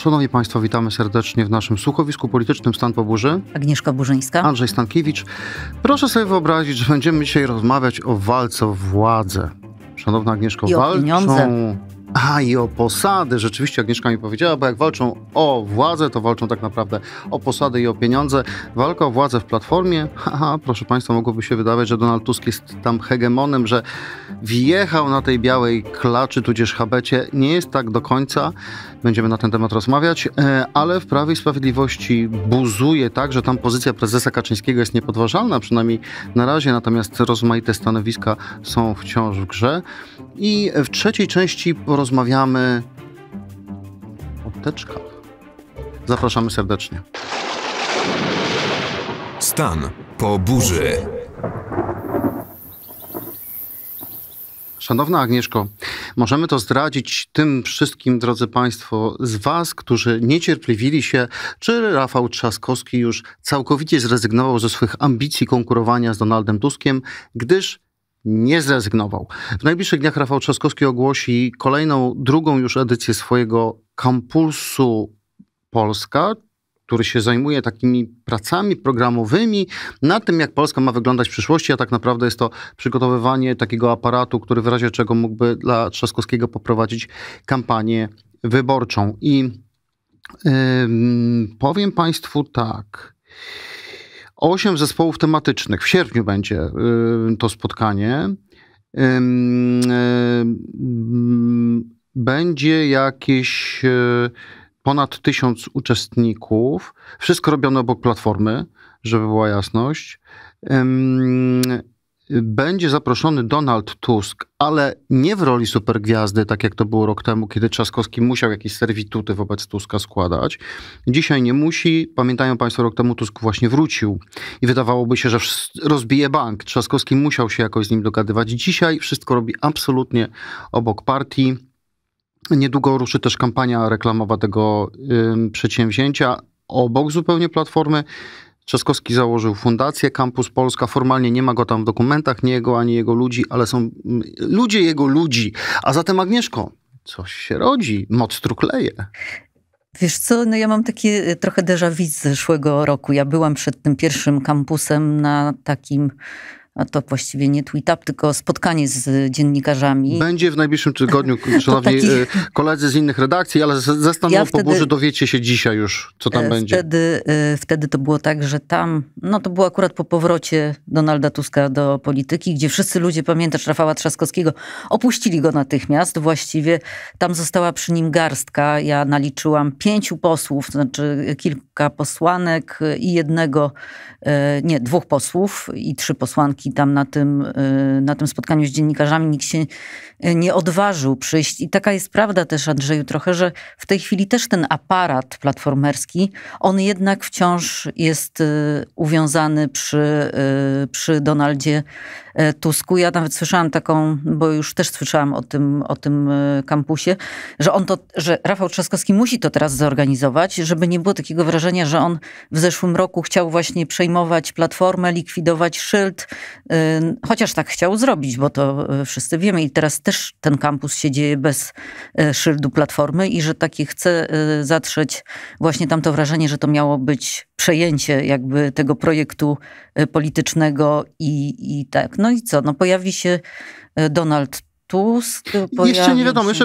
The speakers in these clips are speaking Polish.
Szanowni Państwo, witamy serdecznie w naszym słuchowisku politycznym Stan po burzy. Agnieszka Burzyńska. Andrzej Stankiewicz. Proszę sobie wyobrazić, że będziemy dzisiaj rozmawiać o walce o władzę. Szanowna Agnieszko, I o walczą... Pieniądze. A i o posady. Rzeczywiście Agnieszka mi powiedziała, bo jak walczą o władzę, to walczą tak naprawdę o posady i o pieniądze. Walka o władzę w platformie, haha, proszę Państwa, mogłoby się wydawać, że Donald Tusk jest tam hegemonem, że wjechał na tej białej klaczy, tudzież habecie. Nie jest tak do końca będziemy na ten temat rozmawiać, e, ale w Prawie i Sprawiedliwości buzuje tak, że tam pozycja prezesa Kaczyńskiego jest niepodważalna, przynajmniej na razie, natomiast rozmaite stanowiska są wciąż w grze. I w trzeciej części porozmawiamy o teczkach. Zapraszamy serdecznie. Stan po burzy. Szanowna Agnieszko, możemy to zdradzić tym wszystkim, drodzy Państwo, z Was, którzy niecierpliwili się, czy Rafał Trzaskowski już całkowicie zrezygnował ze swych ambicji konkurowania z Donaldem Tuskiem, gdyż nie zrezygnował. W najbliższych dniach Rafał Trzaskowski ogłosi kolejną, drugą już edycję swojego kampulsu Polska, który się zajmuje takimi pracami programowymi na tym, jak Polska ma wyglądać w przyszłości, a tak naprawdę jest to przygotowywanie takiego aparatu, który w razie czego mógłby dla Trzaskowskiego poprowadzić kampanię wyborczą. I yy, powiem Państwu tak. Osiem zespołów tematycznych. W sierpniu będzie yy, to spotkanie. Yy, będzie jakieś e, ponad tysiąc uczestników. Wszystko robione obok platformy, żeby była jasność. Będzie zaproszony Donald Tusk, ale nie w roli supergwiazdy, tak jak to było rok temu, kiedy Trzaskowski musiał jakieś serwituty wobec Tuska składać. Dzisiaj nie musi. Pamiętają Państwo, rok temu Tusk właśnie wrócił i wydawałoby się, że rozbije bank. Trzaskowski musiał się jakoś z nim dogadywać. Dzisiaj wszystko robi absolutnie obok partii Niedługo ruszy też kampania reklamowa tego y, przedsięwzięcia. Obok zupełnie platformy Trzaskowski założył fundację Campus Polska. Formalnie nie ma go tam w dokumentach, nie jego ani jego ludzi, ale są ludzie jego ludzi. A zatem Agnieszko, coś się rodzi, moc trukleje. Wiesz co, no ja mam takie y, trochę déjà vu z zeszłego roku. Ja byłam przed tym pierwszym kampusem na takim a to właściwie nie tweet-up, tylko spotkanie z dziennikarzami. Będzie w najbliższym tygodniu, szanowni taki... E, koledzy z innych redakcji, ale zastanowię się, po Boże, dowiecie się dzisiaj już, co tam wtedy, będzie. Wtedy, e, wtedy to było tak, że tam, no to było akurat po powrocie Donalda Tuska do polityki, gdzie wszyscy ludzie, pamiętasz Rafała Trzaskowskiego, opuścili go natychmiast właściwie. Tam została przy nim garstka. Ja naliczyłam pięciu posłów, to znaczy kilka posłanek i jednego, e, nie, dwóch posłów i trzy posłanki tam na tym, y, na tym spotkaniu z dziennikarzami nikt się Y, nie odważył przyjść. I taka jest prawda też, Andrzeju, trochę, że w tej chwili też ten aparat platformerski, on jednak wciąż jest y, uwiązany przy, y, przy Donaldzie Tusku. Ja nawet słyszałam taką, bo już też słyszałam o tym, o tym kampusie, że on to, że Rafał Trzaskowski musi to teraz zorganizować, żeby nie było takiego wrażenia, że on w zeszłym roku chciał właśnie przejmować platformę, likwidować szyld, chociaż tak chciał zrobić, bo to wszyscy wiemy i teraz też ten kampus się dzieje bez e, szyldu Platformy i że taki chce zatrzeć właśnie tamto wrażenie, że to miało być przejęcie jakby tego projektu e, politycznego i, i tak. No i co? No pojawi się e, Donald Tusk. Jeszcze nie wiadomo, jeszcze,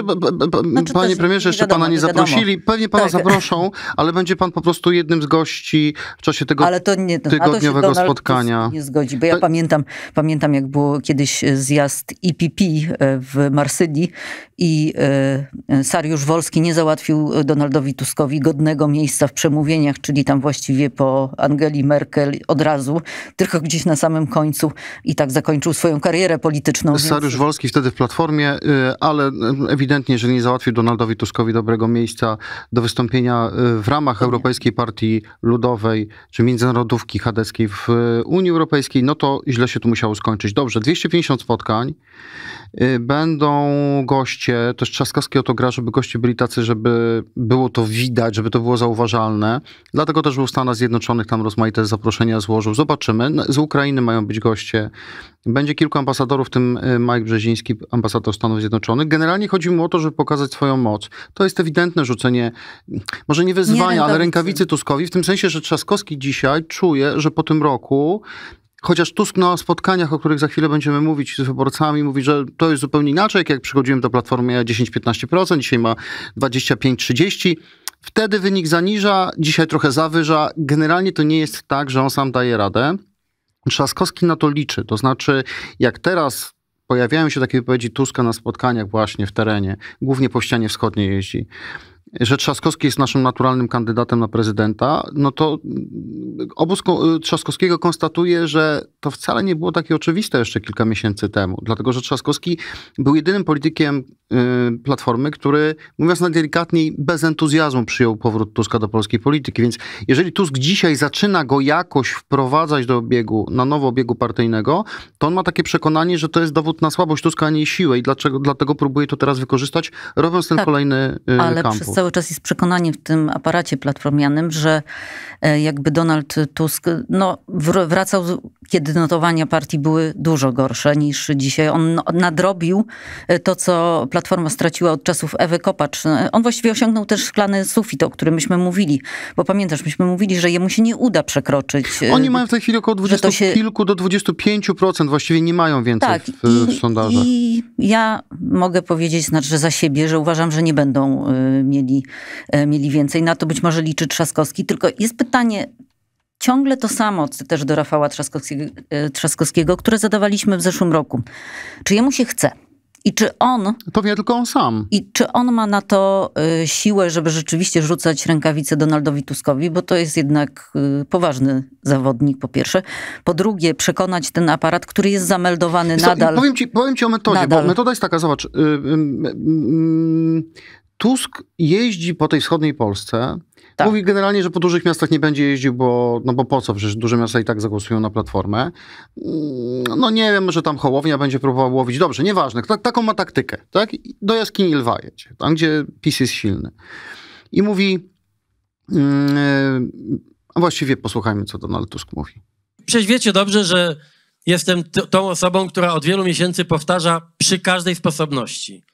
znaczy, panie premierze, jeszcze wiadomo, pana nie zaprosili. Wiadomo. Pewnie pana tak. zaproszą, ale będzie pan po prostu jednym z gości w czasie tego ale to nie, tygodniowego to spotkania. Tusk nie zgodzi, bo ja to... pamiętam, pamiętam, jak było kiedyś e, zjazd IPP e, w Marsylii i e, Sariusz Wolski nie załatwił e, Donaldowi Tuskowi godnego miejsca w przemówieniach, czyli tam właściwie po Angeli Merkel od razu, tylko gdzieś na samym końcu i tak zakończył swoją karierę polityczną. Sariusz więc... Wolski wtedy w Platformie, e, ale ewidentnie, że nie załatwił Donaldowi Tuskowi dobrego miejsca do wystąpienia w ramach Europejskiej Partii Ludowej, czy Międzynarodówki Chadeckiej w Unii Europejskiej, no to źle się tu musiało skończyć. Dobrze, 250 spotkań, będą gości goście, też Trzaskowskiego to gra, żeby goście byli tacy, żeby było to widać, żeby to było zauważalne. Dlatego też był w Stanach Zjednoczonych, tam rozmaite zaproszenia złożył. Zobaczymy. No, z Ukrainy mają być goście. Będzie kilku ambasadorów, w tym y, Mike Brzeziński, ambasador Stanów Zjednoczonych. Generalnie chodzi mu o to, żeby pokazać swoją moc. To jest ewidentne rzucenie, może nie wyzwania, nie ale rękawicy Tuskowi, w tym sensie, że Trzaskowski dzisiaj czuje, że po tym roku Chociaż Tusk na spotkaniach, o których za chwilę będziemy mówić z wyborcami, mówi, że to jest zupełnie inaczej. Jak przychodziłem do Platformy 10-15%, dzisiaj ma 25-30%. Wtedy wynik zaniża, dzisiaj trochę zawyża. Generalnie to nie jest tak, że on sam daje radę. Trzaskowski na to liczy. To znaczy, jak teraz pojawiają się takie wypowiedzi Tuska na spotkaniach właśnie w terenie, głównie po ścianie wschodniej jeździ, że Trzaskowski jest naszym naturalnym kandydatem na prezydenta, no to obóz Trzaskowskiego konstatuje, że to wcale nie było takie oczywiste jeszcze kilka miesięcy temu, dlatego że Trzaskowski był jedynym politykiem y, Platformy, który, mówiąc najdelikatniej, bez entuzjazmu przyjął powrót Tuska do polskiej polityki. Więc jeżeli Tusk dzisiaj zaczyna go jakoś wprowadzać do obiegu, na nowo obiegu partyjnego, to on ma takie przekonanie, że to jest dowód na słabość Tuska, a nie siłę i dlaczego, dlatego próbuje to teraz wykorzystać, robiąc ten tak, kolejny y, ale kampus cały czas jest przekonanie w tym aparacie platformianym, że e, jakby Donald Tusk no, wracał, kiedy notowania partii były dużo gorsze niż dzisiaj. On no, nadrobił e, to, co Platforma straciła od czasów Ewy Kopacz. E, on właściwie osiągnął też szklany sufit, o którym myśmy mówili, bo pamiętasz, myśmy mówili, że jemu się nie uda przekroczyć. Oni mają w tej chwili około 20 się... kilku do 25%, właściwie nie mają więcej tak, w, i, w sondażach. I ja mogę powiedzieć, znaczy że za siebie, że uważam, że nie będą mieli mieli, e, mieli więcej. Na to być może liczy Trzaskowski. Tylko jest pytanie, ciągle to samo też do Rafała Trzaskowskiego, Trzaskowskiego, które zadawaliśmy w zeszłym roku. Czy jemu się chce? I czy on. To wie tylko on sam. I czy on ma na to y, siłę, żeby rzeczywiście rzucać rękawice Donaldowi Tuskowi, bo to jest jednak y, poważny zawodnik, po pierwsze. Po drugie, przekonać ten aparat, który jest zameldowany nadal. Powiem ci, powiem ci o metodzie, nadal. bo metoda jest taka, zobacz. Y, y, y, y Tusk jeździ po tej wschodniej Polsce. Tak. Mówi generalnie, że po dużych miastach nie będzie jeździł, bo, no bo po co? Przecież duże miasta i tak zagłosują na platformę. Mm, no nie wiem, że tam Hołownia będzie próbował łowić. Dobrze, nieważne. Ta, taką ma taktykę. Tak? Do jaskini lwa jedzie, tam gdzie PiS jest silny. I mówi... Yy, a właściwie posłuchajmy, co Donald Tusk mówi. Przecież wiecie dobrze, że jestem tą osobą, która od wielu miesięcy powtarza przy każdej sposobności –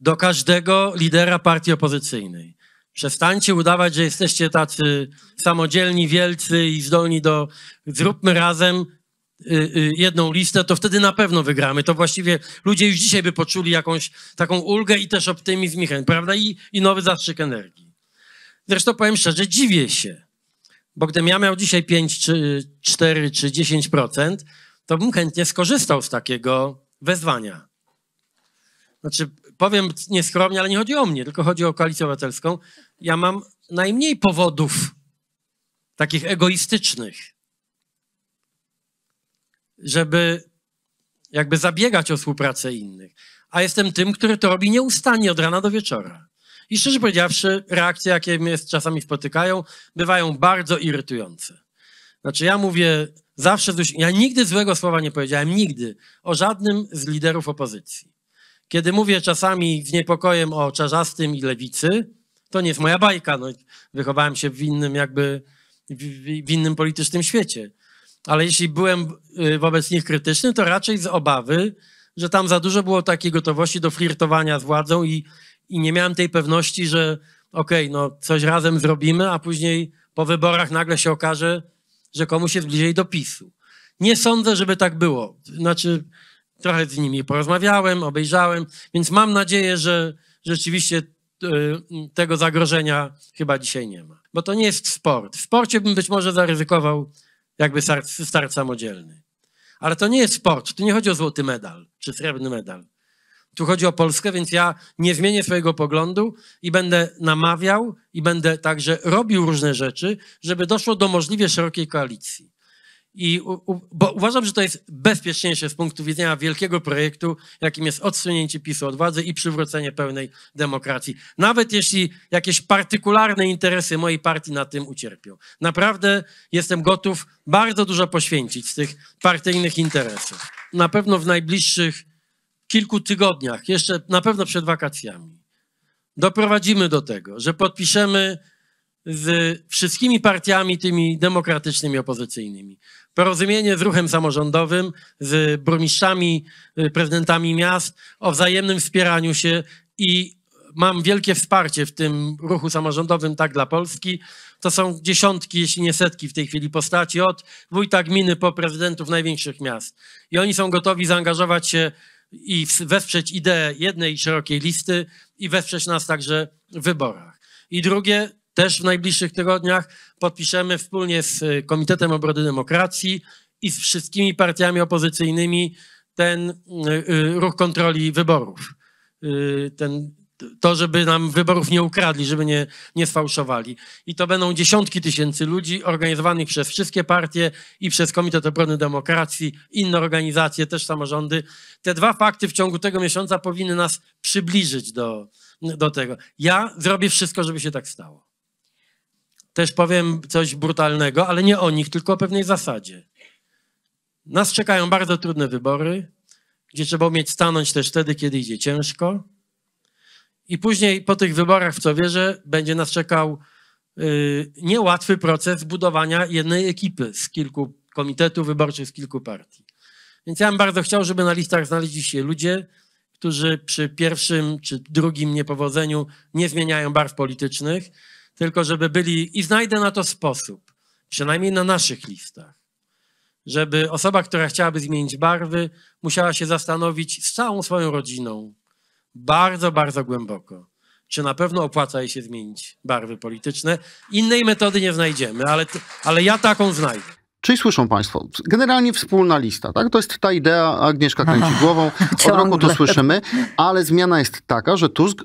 do każdego lidera partii opozycyjnej. Przestańcie udawać, że jesteście tacy samodzielni, wielcy i zdolni do. Zróbmy razem y, y, jedną listę, to wtedy na pewno wygramy. To właściwie ludzie już dzisiaj by poczuli jakąś taką ulgę i też optymizm i chęć, prawda? I, I nowy zastrzyk energii. Zresztą powiem szczerze, dziwię się, bo gdybym ja miał dzisiaj 5, czy 4, czy 10%, to bym chętnie skorzystał z takiego wezwania. Znaczy, powiem nieskromnie, ale nie chodzi o mnie, tylko chodzi o koalicję obywatelską. Ja mam najmniej powodów takich egoistycznych, żeby jakby zabiegać o współpracę innych. A jestem tym, który to robi nieustannie od rana do wieczora. I szczerze powiedziawszy, reakcje, jakie mnie czasami spotykają, bywają bardzo irytujące. Znaczy, ja mówię zawsze, ja nigdy złego słowa nie powiedziałem, nigdy, o żadnym z liderów opozycji. Kiedy mówię czasami z niepokojem o czarzastym i lewicy, to nie jest moja bajka. No, wychowałem się w innym jakby, w innym politycznym świecie. Ale jeśli byłem y, wobec nich krytyczny, to raczej z obawy, że tam za dużo było takiej gotowości do flirtowania z władzą i, i nie miałem tej pewności, że okej, okay, no coś razem zrobimy, a później po wyborach nagle się okaże, że komuś jest bliżej do PiSu. Nie sądzę, żeby tak było. Znaczy, trochę z nimi porozmawiałem, obejrzałem, więc mam nadzieję, że rzeczywiście e, tego zagrożenia chyba dzisiaj nie ma. Bo to nie jest sport. W sporcie bym być może zaryzykował jakby start, start samodzielny. Ale to nie jest sport. Tu nie chodzi o złoty medal czy srebrny medal. Tu chodzi o Polskę, więc ja nie zmienię swojego poglądu i będę namawiał i będę także robił różne rzeczy, żeby doszło do możliwie szerokiej koalicji. I u, u, bo uważam, że to jest bezpieczniejsze z punktu widzenia wielkiego projektu, jakim jest odsunięcie PiSu od władzy i przywrócenie pełnej demokracji. Nawet jeśli jakieś partykularne interesy mojej partii na tym ucierpią. Naprawdę jestem gotów bardzo dużo poświęcić z tych partyjnych interesów. Na pewno w najbliższych kilku tygodniach, jeszcze na pewno przed wakacjami, doprowadzimy do tego, że podpiszemy z wszystkimi partiami tymi demokratycznymi, opozycyjnymi porozumienie z ruchem samorządowym, z burmistrzami, y, prezydentami miast o wzajemnym wspieraniu się i mam wielkie wsparcie w tym ruchu samorządowym Tak dla Polski. To są dziesiątki, jeśli nie setki w tej chwili postaci, od wójta gminy po prezydentów największych miast. I oni są gotowi zaangażować się i wesprzeć ideę jednej szerokiej listy i wesprzeć nas także w wyborach. I drugie, też w najbliższych tygodniach podpiszemy wspólnie z y, Komitetem Obrony Demokracji i z wszystkimi partiami opozycyjnymi ten y, y, ruch kontroli wyborów. Ten, to, żeby nam wyborów nie ukradli, żeby nie, nie sfałszowali. I to będą dziesiątki tysięcy ludzi organizowanych przez wszystkie partie i przez Komitet Obrony Demokracji, inne organizacje, też samorządy. Te dwa fakty w ciągu tego miesiąca powinny nas przybliżyć do, do tego. Ja zrobię wszystko, żeby się tak stało. Też powiem coś brutalnego, ale nie o nich, tylko o pewnej zasadzie. Nas czekają bardzo trudne wybory, gdzie trzeba umieć stanąć też wtedy, kiedy idzie ciężko. I później po tych wyborach, w co wierzę, będzie nas czekał yy, niełatwy proces budowania jednej ekipy z kilku komitetów wyborczych, z kilku partii. Więc ja bym bardzo chciał, żeby na listach znaleźli się ludzie, którzy przy pierwszym czy drugim niepowodzeniu nie zmieniają barw politycznych, tylko żeby byli, i znajdę na to sposób, przynajmniej na naszych listach, żeby osoba, która chciałaby zmienić barwy, musiała się zastanowić z całą swoją rodziną bardzo, bardzo głęboko, czy na pewno opłaca jej się zmienić barwy polityczne. Innej metody nie znajdziemy, ale, ale ja taką znajdę. Czyli słyszą Państwo, generalnie wspólna lista, tak? To jest ta idea, Agnieszka kręci głową, od roku to słyszymy, ale zmiana jest taka, że Tusk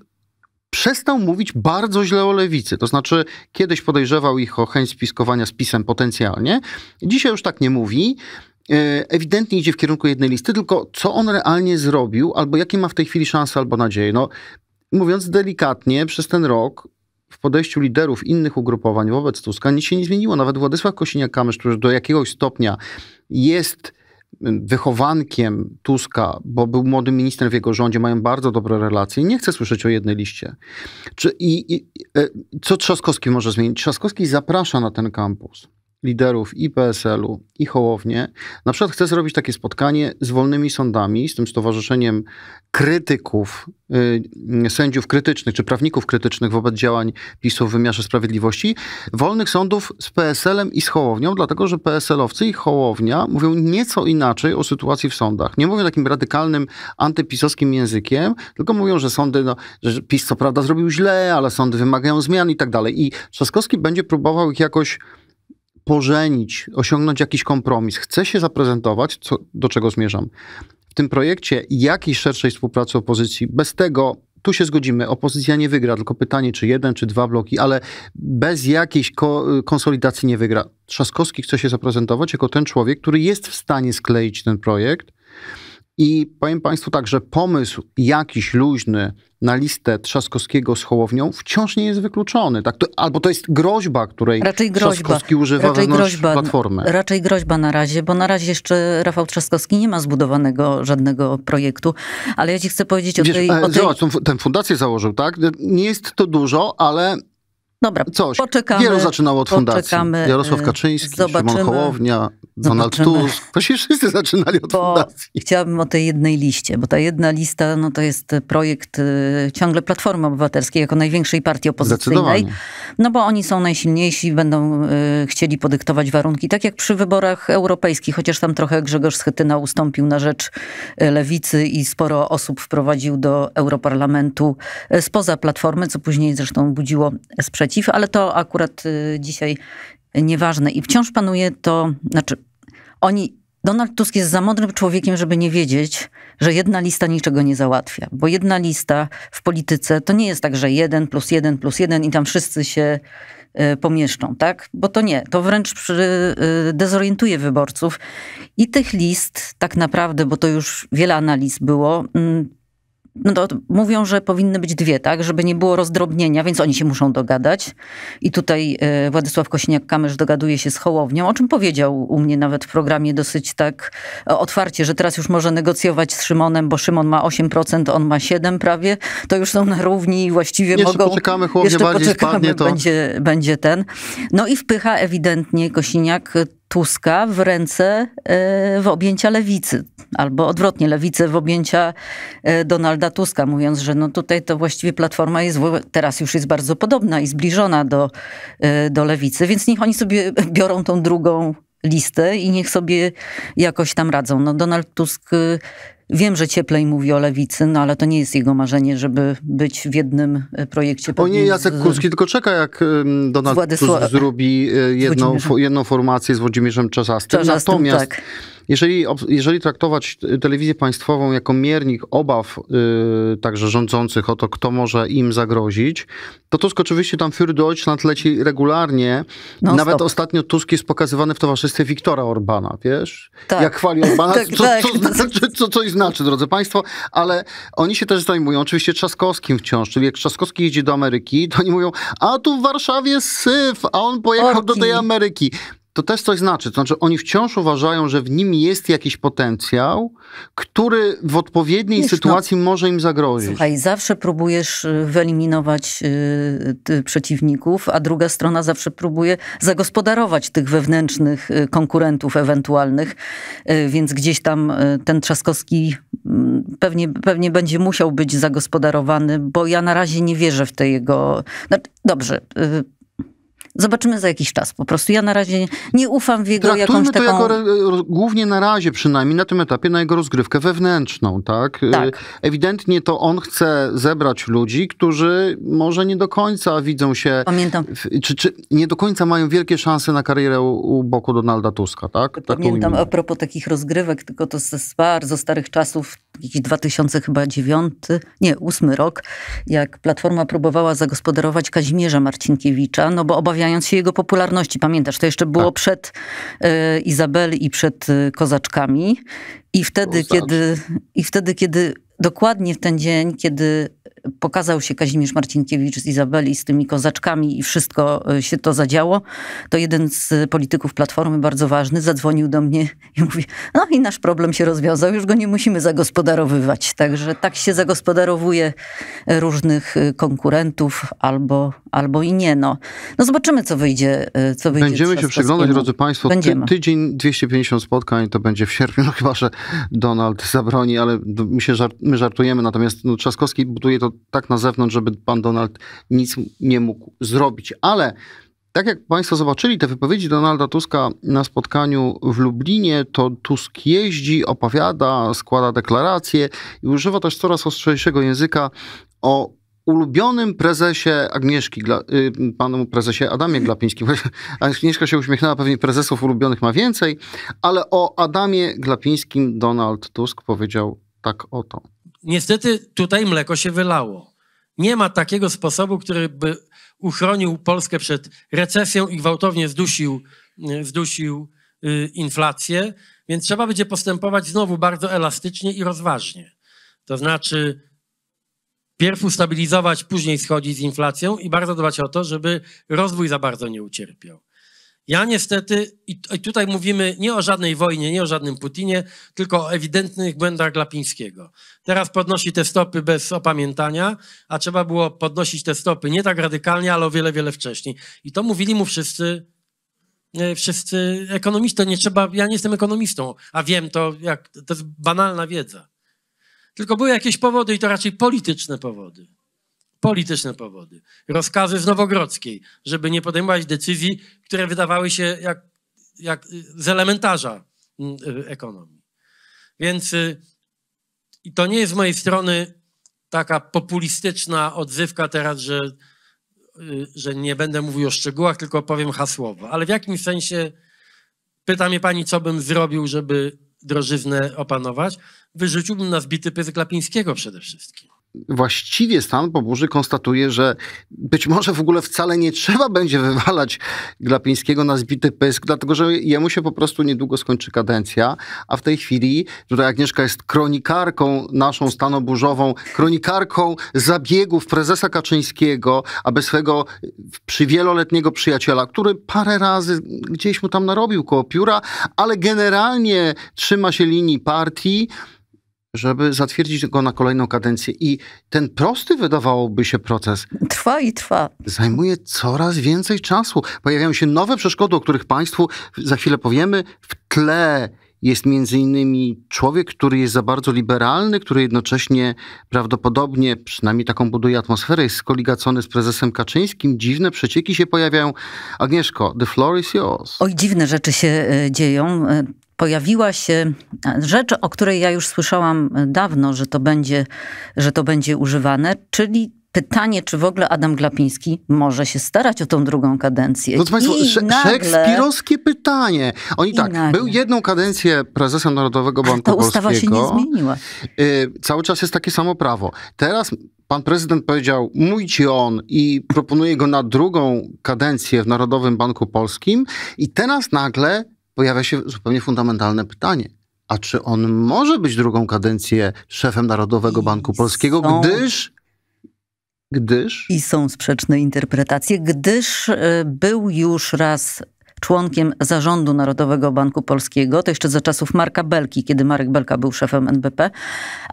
przestał mówić bardzo źle o lewicy. To znaczy, kiedyś podejrzewał ich o chęć spiskowania z pisem potencjalnie, dzisiaj już tak nie mówi. E, ewidentnie idzie w kierunku jednej listy, tylko co on realnie zrobił, albo jakie ma w tej chwili szanse, albo nadzieje. No, mówiąc delikatnie, przez ten rok w podejściu liderów innych ugrupowań wobec Tuska nic się nie zmieniło. Nawet Władysław Kosiniak-Kamysz, który do jakiegoś stopnia jest wychowankiem Tuska, bo był młody minister w jego rządzie, mają bardzo dobre relacje. i Nie chcę słyszeć o jednej liście. Czy, i, i e, co Trzaskowski może zmienić? Trzaskowski zaprasza na ten kampus liderów i PSL-u, i Hołownie, Na przykład chcę zrobić takie spotkanie z wolnymi sądami, z tym stowarzyszeniem krytyków, y, sędziów krytycznych czy prawników krytycznych wobec działań PiSu w wymiarze sprawiedliwości, wolnych sądów z PSL-em i z Hołownią, dlatego że PSL-owcy i Hołownia mówią nieco inaczej o sytuacji w sądach. Nie mówią takim radykalnym, antypisowskim językiem, tylko mówią, że sądy, no, że PiS co prawda zrobił źle, ale sądy wymagają zmian i tak dalej. I Trzaskowski będzie próbował ich jakoś pożenić, osiągnąć jakiś kompromis, chce się zaprezentować, co, do czego zmierzam. W tym projekcie jakiejś szerszej współpracy opozycji, bez tego tu się zgodzimy, opozycja nie wygra, tylko pytanie, czy jeden, czy dwa bloki, ale bez jakiejś ko konsolidacji nie wygra. Trzaskowski chce się zaprezentować jako ten człowiek, który jest w stanie skleić ten projekt i powiem Państwu tak, że pomysł jakiś luźny na listę Trzaskowskiego z Hołownią wciąż nie jest wykluczony. Tak? To, albo to jest groźba, której raczej groźba, Trzaskowski używa raczej groźba, Platformy. Raczej groźba na razie, bo na razie jeszcze Rafał Trzaskowski nie ma zbudowanego żadnego projektu. Ale ja ci chcę powiedzieć o Wiesz, tej... E, o tej... Zobacz, ten fundację założył, tak? Nie jest to dużo, ale Dobra, Coś. poczekamy. Wielu zaczynało od fundacji. Y, Jarosław Kaczyński, zobaczymy, Szymon Hołownia, Donald Tusk. Właściwie wszyscy zaczynali od bo fundacji. Chciałabym o tej jednej liście, bo ta jedna lista no, to jest projekt y, ciągle Platformy Obywatelskiej jako największej partii opozycyjnej. No bo oni są najsilniejsi, będą y, chcieli podyktować warunki. Tak jak przy wyborach europejskich, chociaż tam trochę Grzegorz Schetyna ustąpił na rzecz y, lewicy i sporo osób wprowadził do Europarlamentu y, spoza Platformy, co później zresztą budziło sprzeciw ale to akurat y, dzisiaj nieważne. I wciąż panuje to, znaczy oni. Donald Tusk jest za mądrym człowiekiem, żeby nie wiedzieć, że jedna lista niczego nie załatwia. Bo jedna lista w polityce to nie jest tak, że jeden plus jeden plus jeden i tam wszyscy się y, pomieszczą, tak? Bo to nie, to wręcz przy, y, dezorientuje wyborców. I tych list tak naprawdę, bo to już wiele analiz było, mm, no to mówią, że powinny być dwie, tak, żeby nie było rozdrobnienia, więc oni się muszą dogadać. I tutaj e, Władysław Kosiniak-Kamysz dogaduje się z Hołownią, o czym powiedział u mnie nawet w programie dosyć tak e, otwarcie, że teraz już może negocjować z Szymonem, bo Szymon ma 8%, on ma 7 prawie, to już są na równi i właściwie jeszcze mogą... poczekamy, Hołownia jeszcze bardziej poczekamy, spadnie, to... Będzie, będzie ten. No i wpycha ewidentnie Kosiniak Tuska w ręce, e, w objęcia lewicy, albo odwrotnie, lewicy w objęcia e, Donalda Tuska, mówiąc, że no tutaj to właściwie platforma jest, teraz już jest bardzo podobna i zbliżona do, e, do lewicy, więc niech oni sobie biorą tą drugą listę i niech sobie jakoś tam radzą. No Donald Tusk Wiem, że cieplej mówi o lewicy, no ale to nie jest jego marzenie, żeby być w jednym e, projekcie. O nie, Jacek z... Kurski tylko czeka, jak Donald Władysław... Tusk zrobi e, jedną, jedną formację z Włodzimierzem Czasastym. Natomiast tak. Jeżeli, jeżeli traktować telewizję państwową jako miernik obaw yy, także rządzących o to, kto może im zagrozić, to Tusk oczywiście tam Führer Deutschland leci regularnie. No Nawet stop. ostatnio Tusk jest pokazywany w towarzystwie Wiktora Orbana, wiesz? Tak. Jak chwali Orbana, tak, co, tak. Co, znaczy, co, coś znaczy, drodzy państwo, ale oni się też zajmują oczywiście Trzaskowskim wciąż, czyli jak Trzaskowski jedzie do Ameryki, to oni mówią, a tu w Warszawie syf, a on pojechał Orki. do tej Ameryki to też coś znaczy. To znaczy, oni wciąż uważają, że w nim jest jakiś potencjał, który w odpowiedniej Wiesz, no, sytuacji no, może im zagrozić. Słuchaj, zawsze próbujesz y, wyeliminować y, przeciwników, a druga strona zawsze próbuje zagospodarować tych wewnętrznych y, konkurentów ewentualnych, y, więc gdzieś tam y, ten Trzaskowski mm, pewnie, pewnie będzie musiał być zagospodarowany, bo ja na razie nie wierzę w te jego... No, dobrze, y, Zobaczymy za jakiś czas po prostu. Ja na razie nie ufam w jego Traktujmy jakąś taką... to jako, głównie na razie przynajmniej, na tym etapie, na jego rozgrywkę wewnętrzną, tak? Y, tak? Ewidentnie to on chce zebrać ludzi, którzy może nie do końca widzą się... Pamiętam. W, czy, czy nie do końca mają wielkie szanse na karierę u, u boku Donalda Tuska, tak? Pamiętam, tak a propos takich rozgrywek, tylko to z bardzo starych czasów, jakiś 2009, nie, 8 rok, jak Platforma próbowała zagospodarować Kazimierza Marcinkiewicza, no bo obawiając się jego popularności. Pamiętasz, to jeszcze było tak. przed y, e, Izabel i przed y, Kozaczkami. I wtedy, kiedy, I wtedy, kiedy dokładnie w ten dzień, kiedy pokazał się Kazimierz Marcinkiewicz z Izabeli z tymi kozaczkami i wszystko e, się to zadziało, to jeden z polityków Platformy, bardzo ważny, zadzwonił do mnie i mówi, no i nasz problem się rozwiązał, już go nie musimy zagospodarowywać. Także tak się zagospodarowuje e, różnych e, konkurentów albo, albo i nie. No, no zobaczymy, co wyjdzie. Co wyjdzie Będziemy się przyglądać, drodzy Państwo. Ty, tydzień 250 spotkań to będzie w sierpniu, no chyba że Donald zabroni, ale no, my, się żart, my żartujemy. Natomiast no, Trzaskowski buduje to tak na zewnątrz, żeby pan Donald nic nie mógł zrobić. Ale tak jak Państwo zobaczyli te wypowiedzi Donalda Tuska na spotkaniu w Lublinie, to Tusk jeździ, opowiada, składa deklaracje i używa też coraz ostrzejszego języka o ulubionym prezesie Agnieszki, y, panu prezesie Adamie Glapińskim. Agnieszka się uśmiechnęła, pewnie prezesów ulubionych ma więcej, ale o Adamie Glapińskim Donald Tusk powiedział tak oto. Niestety tutaj mleko się wylało. Nie ma takiego sposobu, który by uchronił Polskę przed recesją i gwałtownie zdusił, y, zdusił y, inflację, więc trzeba będzie postępować znowu bardzo elastycznie i rozważnie. To znaczy, pierw ustabilizować, później schodzić z inflacją i bardzo dbać o to, żeby rozwój za bardzo nie ucierpiał. Ja niestety, i tutaj mówimy nie o żadnej wojnie, nie o żadnym Putinie, tylko o ewidentnych błędach Glapińskiego. Teraz podnosi te stopy bez opamiętania, a trzeba było podnosić te stopy nie tak radykalnie, ale o wiele, wiele wcześniej. I to mówili mu wszyscy, e, wszyscy ekonomiści. Nie trzeba, ja nie jestem ekonomistą, a wiem to, jak, to jest banalna wiedza. Tylko były jakieś powody i to raczej polityczne powody polityczne powody. Rozkazy z Nowogrodzkiej, żeby nie podejmować decyzji, które wydawały się jak, jak z elementarza mm, y, ekonomii. Więc y, i to nie jest z mojej strony taka populistyczna odzywka teraz, że, y, że nie będę mówił o szczegółach, tylko powiem hasłowo. Ale w jakimś sensie pyta mnie pani, co bym zrobił, żeby drożyznę opanować? Wyrzuciłbym na zbity pysk Glapińskiego przede wszystkim właściwie stan burzy konstatuje, że być może w ogóle wcale nie trzeba będzie wywalać Glapińskiego na zbity pysk, dlatego że jemu się po prostu niedługo skończy kadencja, a w tej chwili tutaj Agnieszka jest kronikarką naszą stanoburzową, kronikarką zabiegów prezesa Kaczyńskiego, aby swego przy wieloletniego przyjaciela, który parę razy gdzieś mu tam narobił koło pióra, ale generalnie trzyma się linii partii, żeby zatwierdzić go na kolejną kadencję. I ten prosty, wydawałoby się, proces trwa i trwa. Zajmuje coraz więcej czasu. Pojawiają się nowe przeszkody, o których Państwu za chwilę powiemy. W tle jest między innymi człowiek, który jest za bardzo liberalny, który jednocześnie prawdopodobnie, przynajmniej taką buduje atmosferę, jest skoligacony z prezesem Kaczyńskim. Dziwne przecieki się pojawiają. Agnieszko, the floor is yours. Oj, dziwne rzeczy się e, dzieją. E, pojawiła się rzecz, o której ja już słyszałam dawno, że to będzie, że to będzie używane, czyli pytanie, czy w ogóle Adam Glapiński może się starać o tą drugą kadencję. to Państwo, szekspirowskie pytanie. Oni tak, nagle. był jedną kadencję prezesem Narodowego Banku Polskiego. Ta ustawa Polskiego. się nie zmieniła. Yy, cały czas jest takie samo prawo. Teraz pan prezydent powiedział, mój ci on i proponuje go na drugą kadencję w Narodowym Banku Polskim i teraz nagle pojawia się zupełnie fundamentalne pytanie. A czy on może być drugą kadencję szefem Narodowego Banku Polskiego, są, gdyż. Gdyż. I są sprzeczne interpretacje, gdyż y, był już raz członkiem zarządu Narodowego Banku Polskiego, to jeszcze za czasów Marka Belki, kiedy Marek Belka był szefem NBP,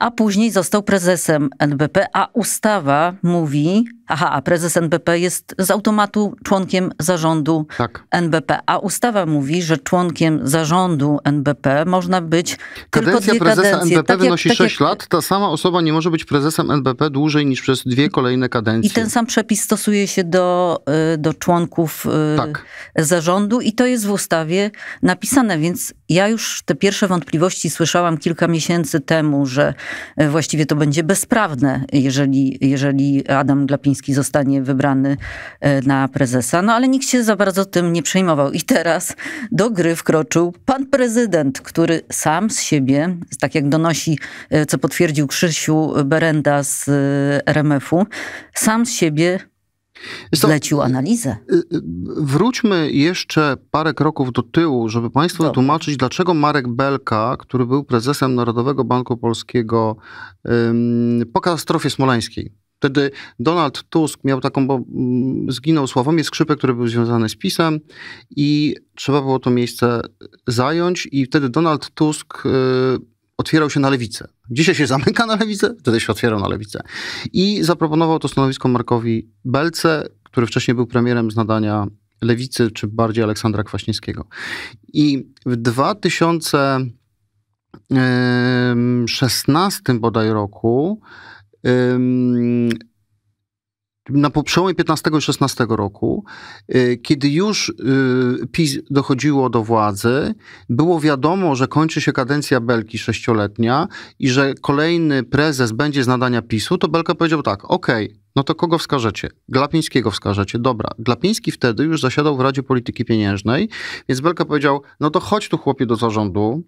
a później został prezesem NBP, a ustawa mówi, Aha, a prezes NBP jest z automatu członkiem zarządu tak. NBP, a ustawa mówi, że członkiem zarządu NBP można być Kadencja tylko dwie prezesa kadencje. NBP tak wynosi tak jak, tak 6 jak... lat, ta sama osoba nie może być prezesem NBP dłużej niż przez dwie kolejne kadencje. I ten sam przepis stosuje się do, y, do członków y, tak. zarządu i to jest w ustawie napisane, więc ja już te pierwsze wątpliwości słyszałam kilka miesięcy temu, że y, właściwie to będzie bezprawne, jeżeli, jeżeli Adam Glapiński Kaczyński zostanie wybrany e, na prezesa. No ale nikt się za bardzo tym nie przejmował. I teraz do gry wkroczył pan prezydent, który sam z siebie, tak jak donosi, e, co potwierdził Krzysiu Berenda z e, RMF-u, sam z siebie Zlecił analizę. Wróćmy jeszcze parę kroków do tyłu, żeby Państwu Dobry. wytłumaczyć, dlaczego Marek Belka, który był prezesem Narodowego Banku Polskiego po katastrofie smoleńskiej, Wtedy Donald Tusk miał taką, bo mm, zginął Sławomir Skrzypek, który był związany z PiSem i trzeba było to miejsce zająć i wtedy Donald Tusk y, otwierał się na lewicę. Dzisiaj się zamyka na lewicę, wtedy się otwierał na lewicę. I zaproponował to stanowisko Markowi Belce, który wcześniej był premierem z nadania lewicy, czy bardziej Aleksandra Kwaśniewskiego. I w 2016 bodaj roku na przełomie 15 i 16 roku, y, kiedy już y, PiS dochodziło do władzy, było wiadomo, że kończy się kadencja Belki sześcioletnia i że kolejny prezes będzie z nadania PiSu, to Belka powiedział tak, okej, okay, no to kogo wskażecie? Glapińskiego wskażecie. Dobra, Glapiński wtedy już zasiadał w Radzie Polityki Pieniężnej, więc Belka powiedział, no to chodź tu chłopie do zarządu,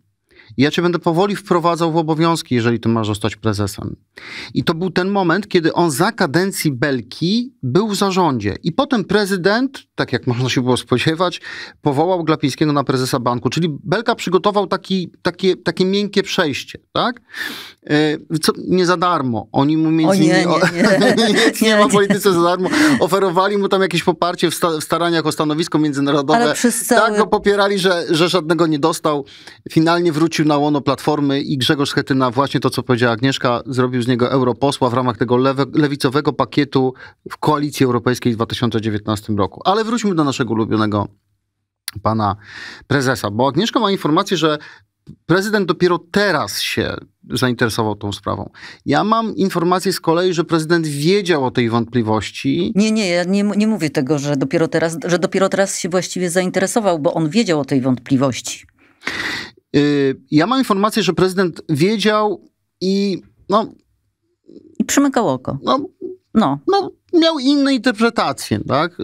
i ja cię będę powoli wprowadzał w obowiązki, jeżeli ty masz zostać prezesem. I to był ten moment, kiedy on za kadencji Belki był w zarządzie. I potem prezydent, tak jak można się było spodziewać, powołał Glapińskiego na prezesa banku. Czyli Belka przygotował taki, takie, takie miękkie przejście, tak? E, co, nie za darmo. Oni mu między o nie, nie, nie. nie, nie ma w polityce za darmo. Oferowali mu tam jakieś poparcie w, sta, w staraniach o stanowisko międzynarodowe. Ale przez tak cały... Tak go popierali, że, że żadnego nie dostał. Finalnie wrócił wrócił na łono Platformy i Grzegorz Schetyna, właśnie to co powiedziała Agnieszka, zrobił z niego europosła w ramach tego lewe, lewicowego pakietu w koalicji europejskiej w 2019 roku. Ale wróćmy do naszego ulubionego pana prezesa, bo Agnieszka ma informację, że prezydent dopiero teraz się zainteresował tą sprawą. Ja mam informację z kolei, że prezydent wiedział o tej wątpliwości. Nie, nie, ja nie, nie mówię tego, że dopiero teraz, że dopiero teraz się właściwie zainteresował, bo on wiedział o tej wątpliwości. Y, ja mam informację, że prezydent wiedział i no... I przymykał oko. No, no. no miał inne interpretacje tak,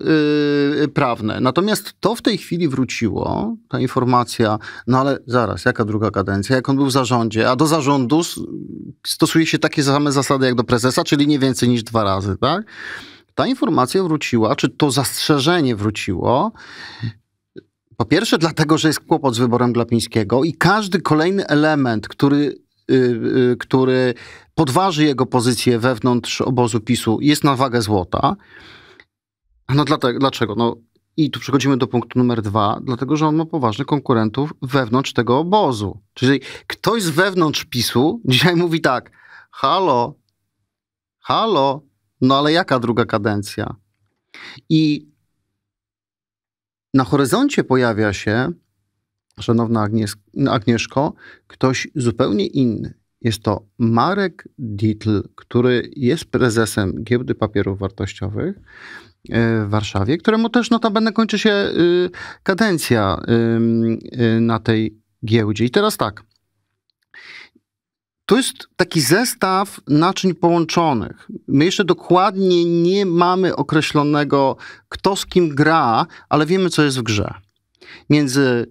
yy, prawne. Natomiast to w tej chwili wróciło, ta informacja, no ale zaraz, jaka druga kadencja, jak on był w zarządzie, a do zarządu stosuje się takie same zasady jak do prezesa, czyli nie więcej niż dwa razy, tak? Ta informacja wróciła, czy to zastrzeżenie wróciło, po pierwsze, dlatego, że jest kłopot z wyborem Glapińskiego i każdy kolejny element, który, yy, yy, który podważy jego pozycję wewnątrz obozu PiSu, jest na wagę złota. No dlatego, dlaczego? No, I tu przechodzimy do punktu numer dwa, dlatego, że on ma poważnych konkurentów wewnątrz tego obozu. Czyli ktoś z wewnątrz PiSu dzisiaj mówi tak, halo, halo, no ale jaka druga kadencja? I na horyzoncie pojawia się, szanowna Agnieszko, ktoś zupełnie inny. Jest to Marek Dietl, który jest prezesem giełdy papierów wartościowych e, w Warszawie, któremu też notabene kończy się y, kadencja y, na tej giełdzie. I teraz tak, to jest taki zestaw naczyń połączonych. My jeszcze dokładnie nie mamy określonego, kto z kim gra, ale wiemy, co jest w grze. Między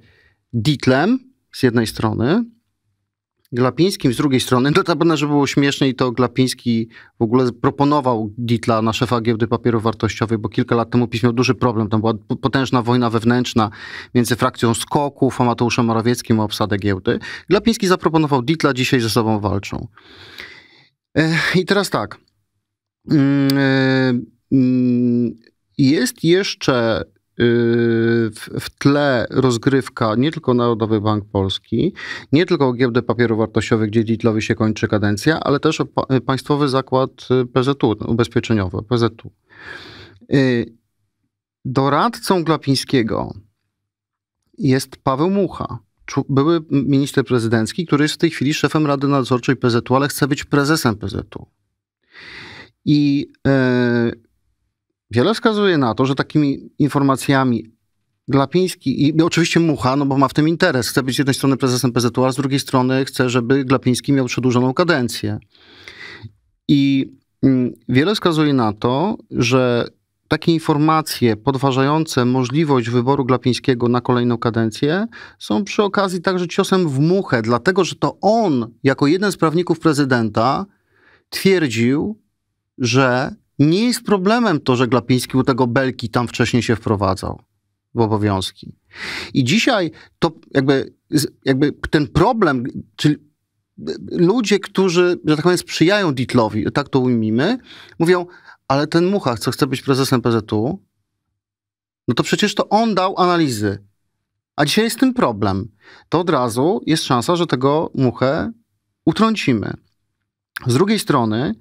Ditlem z jednej strony, Glapińskim z drugiej strony, notabene, że było śmieszne i to Glapiński w ogóle proponował Ditla na szefa giełdy papierów wartościowych, bo kilka lat temu PiS miał duży problem. Tam była potężna wojna wewnętrzna między frakcją Skoków a Mateuszem Morawieckim o obsadę giełdy. Glapiński zaproponował Ditla, dzisiaj ze sobą walczą. I teraz tak. Mm, e, mm, jest jeszcze w tle rozgrywka nie tylko Narodowy Bank Polski, nie tylko giełdy papierów wartościowych, gdzie Ditlowi się kończy kadencja, ale też Państwowy Zakład y, PZU, no, ubezpieczeniowy PZU. Y, doradcą Glapińskiego jest Paweł Mucha, były minister prezydencki, który jest w tej chwili szefem Rady Nadzorczej PZU, ale chce być prezesem PZU. I y, Wiele wskazuje na to, że takimi informacjami Glapiński i oczywiście Mucha, no bo ma w tym interes. Chce być z jednej strony prezesem PZU, a z drugiej strony chce, żeby Glapiński miał przedłużoną kadencję. I mm, wiele wskazuje na to, że takie informacje podważające możliwość wyboru Glapińskiego na kolejną kadencję są przy okazji także ciosem w muchę, dlatego że to on, jako jeden z prawników prezydenta, twierdził, że nie jest problemem to, że Glapiński u tego Belki tam wcześniej się wprowadzał w obowiązki. I dzisiaj to jakby, jakby ten problem, czyli ludzie, którzy, że tak powiem, sprzyjają Ditlowi, tak to ujmijmy, mówią, ale ten Mucha, co chce być prezesem PZU, no to przecież to on dał analizy. A dzisiaj jest ten problem. To od razu jest szansa, że tego Muchę utrącimy. Z drugiej strony,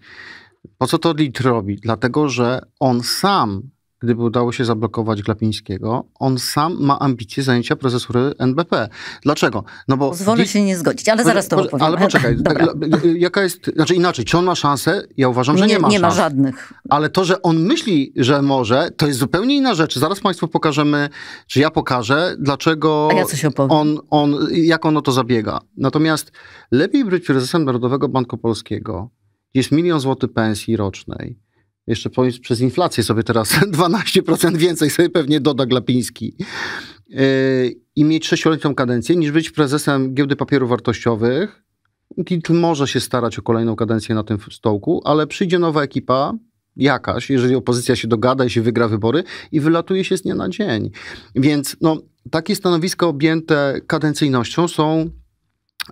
po co to Lid robi? Dlatego, że on sam, gdyby udało się zablokować Glapińskiego, on sam ma ambicje zajęcia prezesury NBP. Dlaczego? No bo... Pozwolę Lid... się nie zgodzić, ale zaraz to opowiem. Ale poczekaj, jaka jest... Znaczy inaczej, czy on ma szansę? Ja uważam, że nie, nie ma Nie szans. ma żadnych. Ale to, że on myśli, że może, to jest zupełnie inna rzecz. Zaraz Państwu pokażemy, czy ja pokażę, dlaczego A ja coś on, on, jak on o to zabiega. Natomiast lepiej być prezesem Narodowego Banku Polskiego, jest milion złotych pensji rocznej, jeszcze powiedz, przez inflację sobie teraz 12% więcej sobie pewnie doda Glapiński yy, i mieć sześcioletnią kadencję, niż być prezesem giełdy papierów wartościowych. GIT może się starać o kolejną kadencję na tym stołku, ale przyjdzie nowa ekipa, jakaś, jeżeli opozycja się dogada i się wygra wybory i wylatuje się z dnia na dzień. Więc no, takie stanowiska objęte kadencyjnością są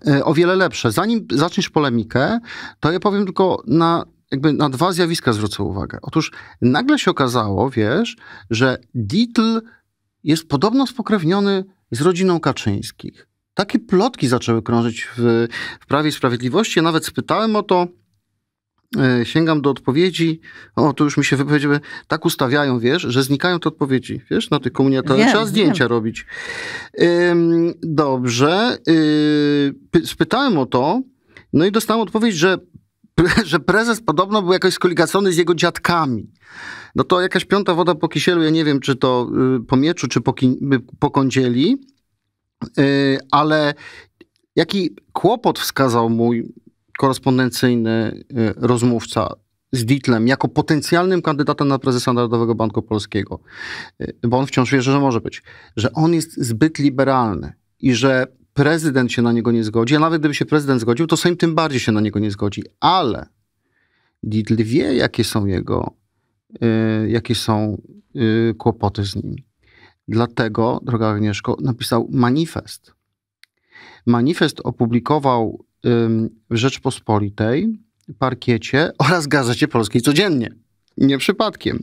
E, o wiele lepsze. Zanim zaczniesz polemikę, to ja powiem tylko na, jakby na dwa zjawiska zwrócę uwagę. Otóż nagle się okazało, wiesz, że Dietl jest podobno spokrewniony z rodziną Kaczyńskich. Takie plotki zaczęły krążyć w, w Prawie i Sprawiedliwości. Ja nawet spytałem o to E, sięgam do odpowiedzi, o, tu już mi się wypowiedziały, tak ustawiają, wiesz, że znikają te odpowiedzi, wiesz, na tych komunikatach. Trzeba wiem. zdjęcia robić. Ym, dobrze. Yy, spytałem o to, no i dostałem odpowiedź, że że prezes podobno był jakoś skoligacony z jego dziadkami. No to jakaś piąta woda po kisielu, ja nie wiem, czy to y, po mieczu, czy po, ki- y, po kądzieli, y, ale jaki kłopot wskazał mój korespondencyjny y, rozmówca z Ditlem jako potencjalnym kandydatem na prezesa Narodowego Banku Polskiego, y, bo on wciąż wierzy, że może być, że on jest zbyt liberalny i że prezydent się na niego nie zgodzi, a nawet gdyby się prezydent zgodził, to Sejm tym bardziej się na niego nie zgodzi. Ale Ditl wie, jakie są jego, y, jakie są y, kłopoty z nim. Dlatego, droga Agnieszko, napisał manifest. Manifest opublikował w Rzeczpospolitej, Parkiecie oraz Gazecie Polskiej Codziennie. Nie przypadkiem.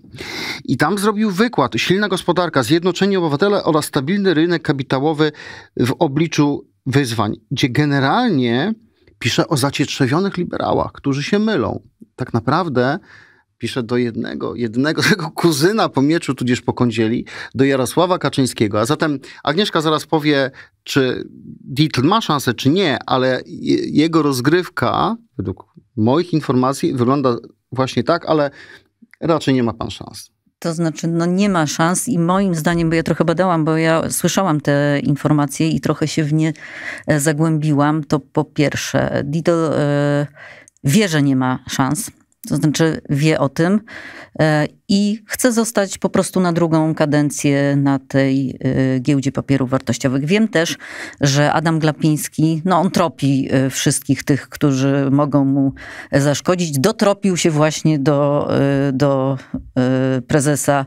I tam zrobił wykład Silna gospodarka, zjednoczeni obywatele oraz stabilny rynek kapitałowy w obliczu wyzwań, gdzie generalnie pisze o zacietrzewionych liberałach, którzy się mylą. Tak naprawdę pisze do jednego, jednego tego kuzyna po mieczu, tudzież po kądzieli, do Jarosława Kaczyńskiego. A zatem Agnieszka zaraz powie, czy Dietl ma szansę, czy nie, ale jego rozgrywka, według moich informacji, wygląda właśnie tak, ale raczej nie ma pan szans. To znaczy, no nie ma szans i moim zdaniem, bo ja trochę badałam, bo ja słyszałam te informacje i trochę się w nie e, zagłębiłam, to po pierwsze, Dietl... E, wie, że nie ma szans to znaczy wie o tym e, i chce zostać po prostu na drugą kadencję na tej e, giełdzie papierów wartościowych. Wiem też, że Adam Glapiński, no on tropi e, wszystkich tych, którzy mogą mu zaszkodzić. Dotropił się właśnie do, do prezesa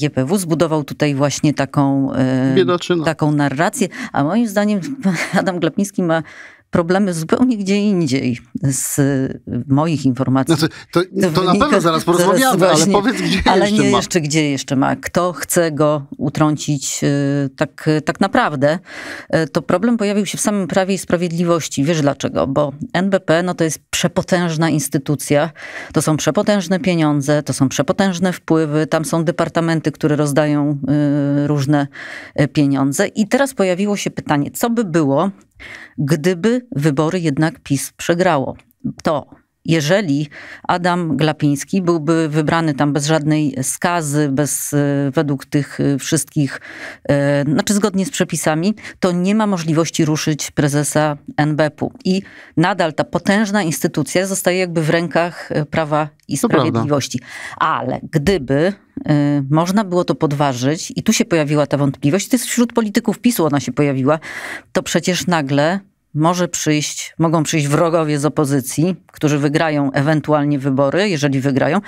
GPW, zbudował tutaj właśnie taką, taką narrację, a moim zdaniem Adam Glapiński ma problemy zupełnie gdzie indziej z y, moich informacji. Znaczy, to, to, to na pewno zaraz porozmawiamy, zaraz właśnie, ale powiedz, gdzie ale jeszcze nie ma. jeszcze, gdzie jeszcze ma. Kto chce go utrącić y, tak, tak naprawdę, y, to problem pojawił się w samym Prawie i Sprawiedliwości. Wiesz dlaczego? Bo NBP no to jest przepotężna instytucja, to są przepotężne pieniądze, to są przepotężne wpływy, tam są departamenty, które rozdają różne pieniądze. I teraz pojawiło się pytanie, co by było, Gdyby wybory jednak PiS przegrało, to jeżeli Adam Glapiński byłby wybrany tam bez żadnej skazy, bez e, według tych e, wszystkich, e, znaczy zgodnie z przepisami, to nie ma możliwości ruszyć prezesa NBP-u. I nadal ta potężna instytucja zostaje jakby w rękach prawa i sprawiedliwości. Ale gdyby można było to podważyć, i tu się pojawiła ta wątpliwość, to jest wśród polityków PiSu ona się pojawiła, to przecież nagle może przyjść, mogą przyjść wrogowie z opozycji, którzy wygrają ewentualnie wybory, jeżeli wygrają,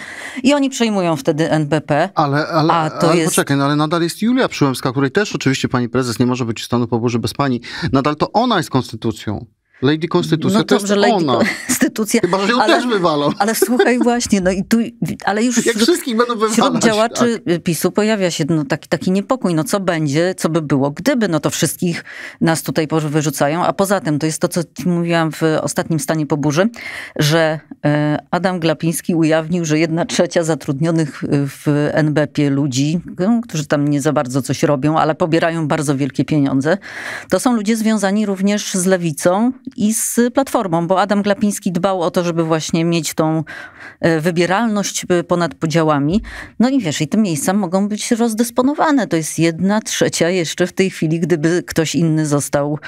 i oni przejmują wtedy NBP. Ale, ale, a to ale jest... poczekaj, no ale nadal jest Julia Przyłębska, której też oczywiście pani prezes nie może być stanu po burzy bez pani. Nadal to ona jest konstytucją. Lady Konstytucja no to, to jest Lady ona. Konstytucja. Chyba, że ją ale, też wywalą. Ale słuchaj właśnie, no i tu, ale już Jak wśród, wszystkich będą wywalać, wśród działaczy tak. PiSu pojawia się no, taki, taki niepokój, no co będzie, co by było, gdyby, no to wszystkich nas tutaj wyrzucają, a poza tym to jest to, co mówiłam w ostatnim stanie po burzy, że e, Adam Glapiński ujawnił, że jedna trzecia zatrudnionych e, w NBP ludzi, no, którzy tam nie za bardzo coś robią, ale pobierają bardzo wielkie pieniądze, to są ludzie związani również z lewicą i z Platformą, bo Adam Glapiński dbał o to, żeby właśnie mieć tą e, wybieralność e, ponad podziałami. No i wiesz, i te miejsca mogą być rozdysponowane. To jest jedna trzecia jeszcze w tej chwili, gdyby ktoś inny został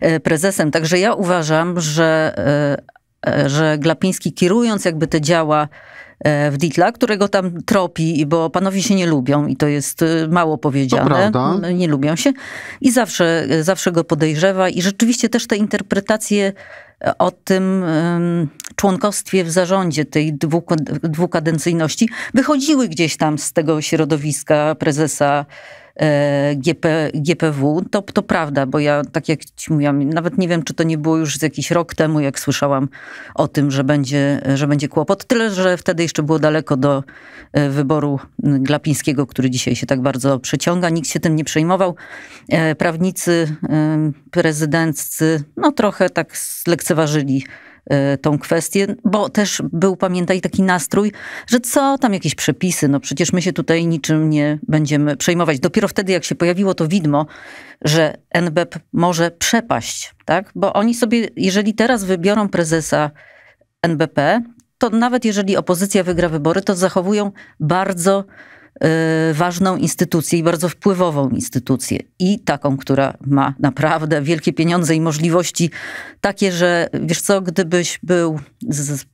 e, prezesem. Także ja uważam, że że Glapiński kierując jakby te działa E, w Ditla, którego tam tropi, bo panowie się nie lubią i to jest e, mało powiedziane. Nie lubią się. I zawsze, e, zawsze go podejrzewa i rzeczywiście też te interpretacje o tym członkostwie w zarządzie, tej dwukadencyjności, wychodziły gdzieś tam z tego środowiska prezesa E, GP, GPW. To, to prawda, bo ja, tak jak ci mówiłam, nawet nie wiem, czy to nie było już z jakiś rok temu, jak słyszałam o tym, że będzie, że będzie kłopot. Tyle, że wtedy jeszcze było daleko do e, wyboru mm, Glapińskiego, który dzisiaj się tak bardzo przeciąga. Nikt się tym nie przejmował. E, prawnicy prezydenccy, no trochę tak lekceważyli Y, tą kwestię, bo też był, pamiętaj, taki nastrój, że co tam jakieś przepisy, no przecież my się tutaj niczym nie będziemy przejmować. Dopiero wtedy, jak się pojawiło to widmo, że NBEP może przepaść, tak? Bo oni sobie, jeżeli teraz wybiorą prezesa NBP, to nawet jeżeli opozycja wygra wybory, to zachowują bardzo Y, ważną instytucję i bardzo wpływową instytucję i taką, która ma naprawdę wielkie pieniądze i możliwości takie, że wiesz co, gdybyś był z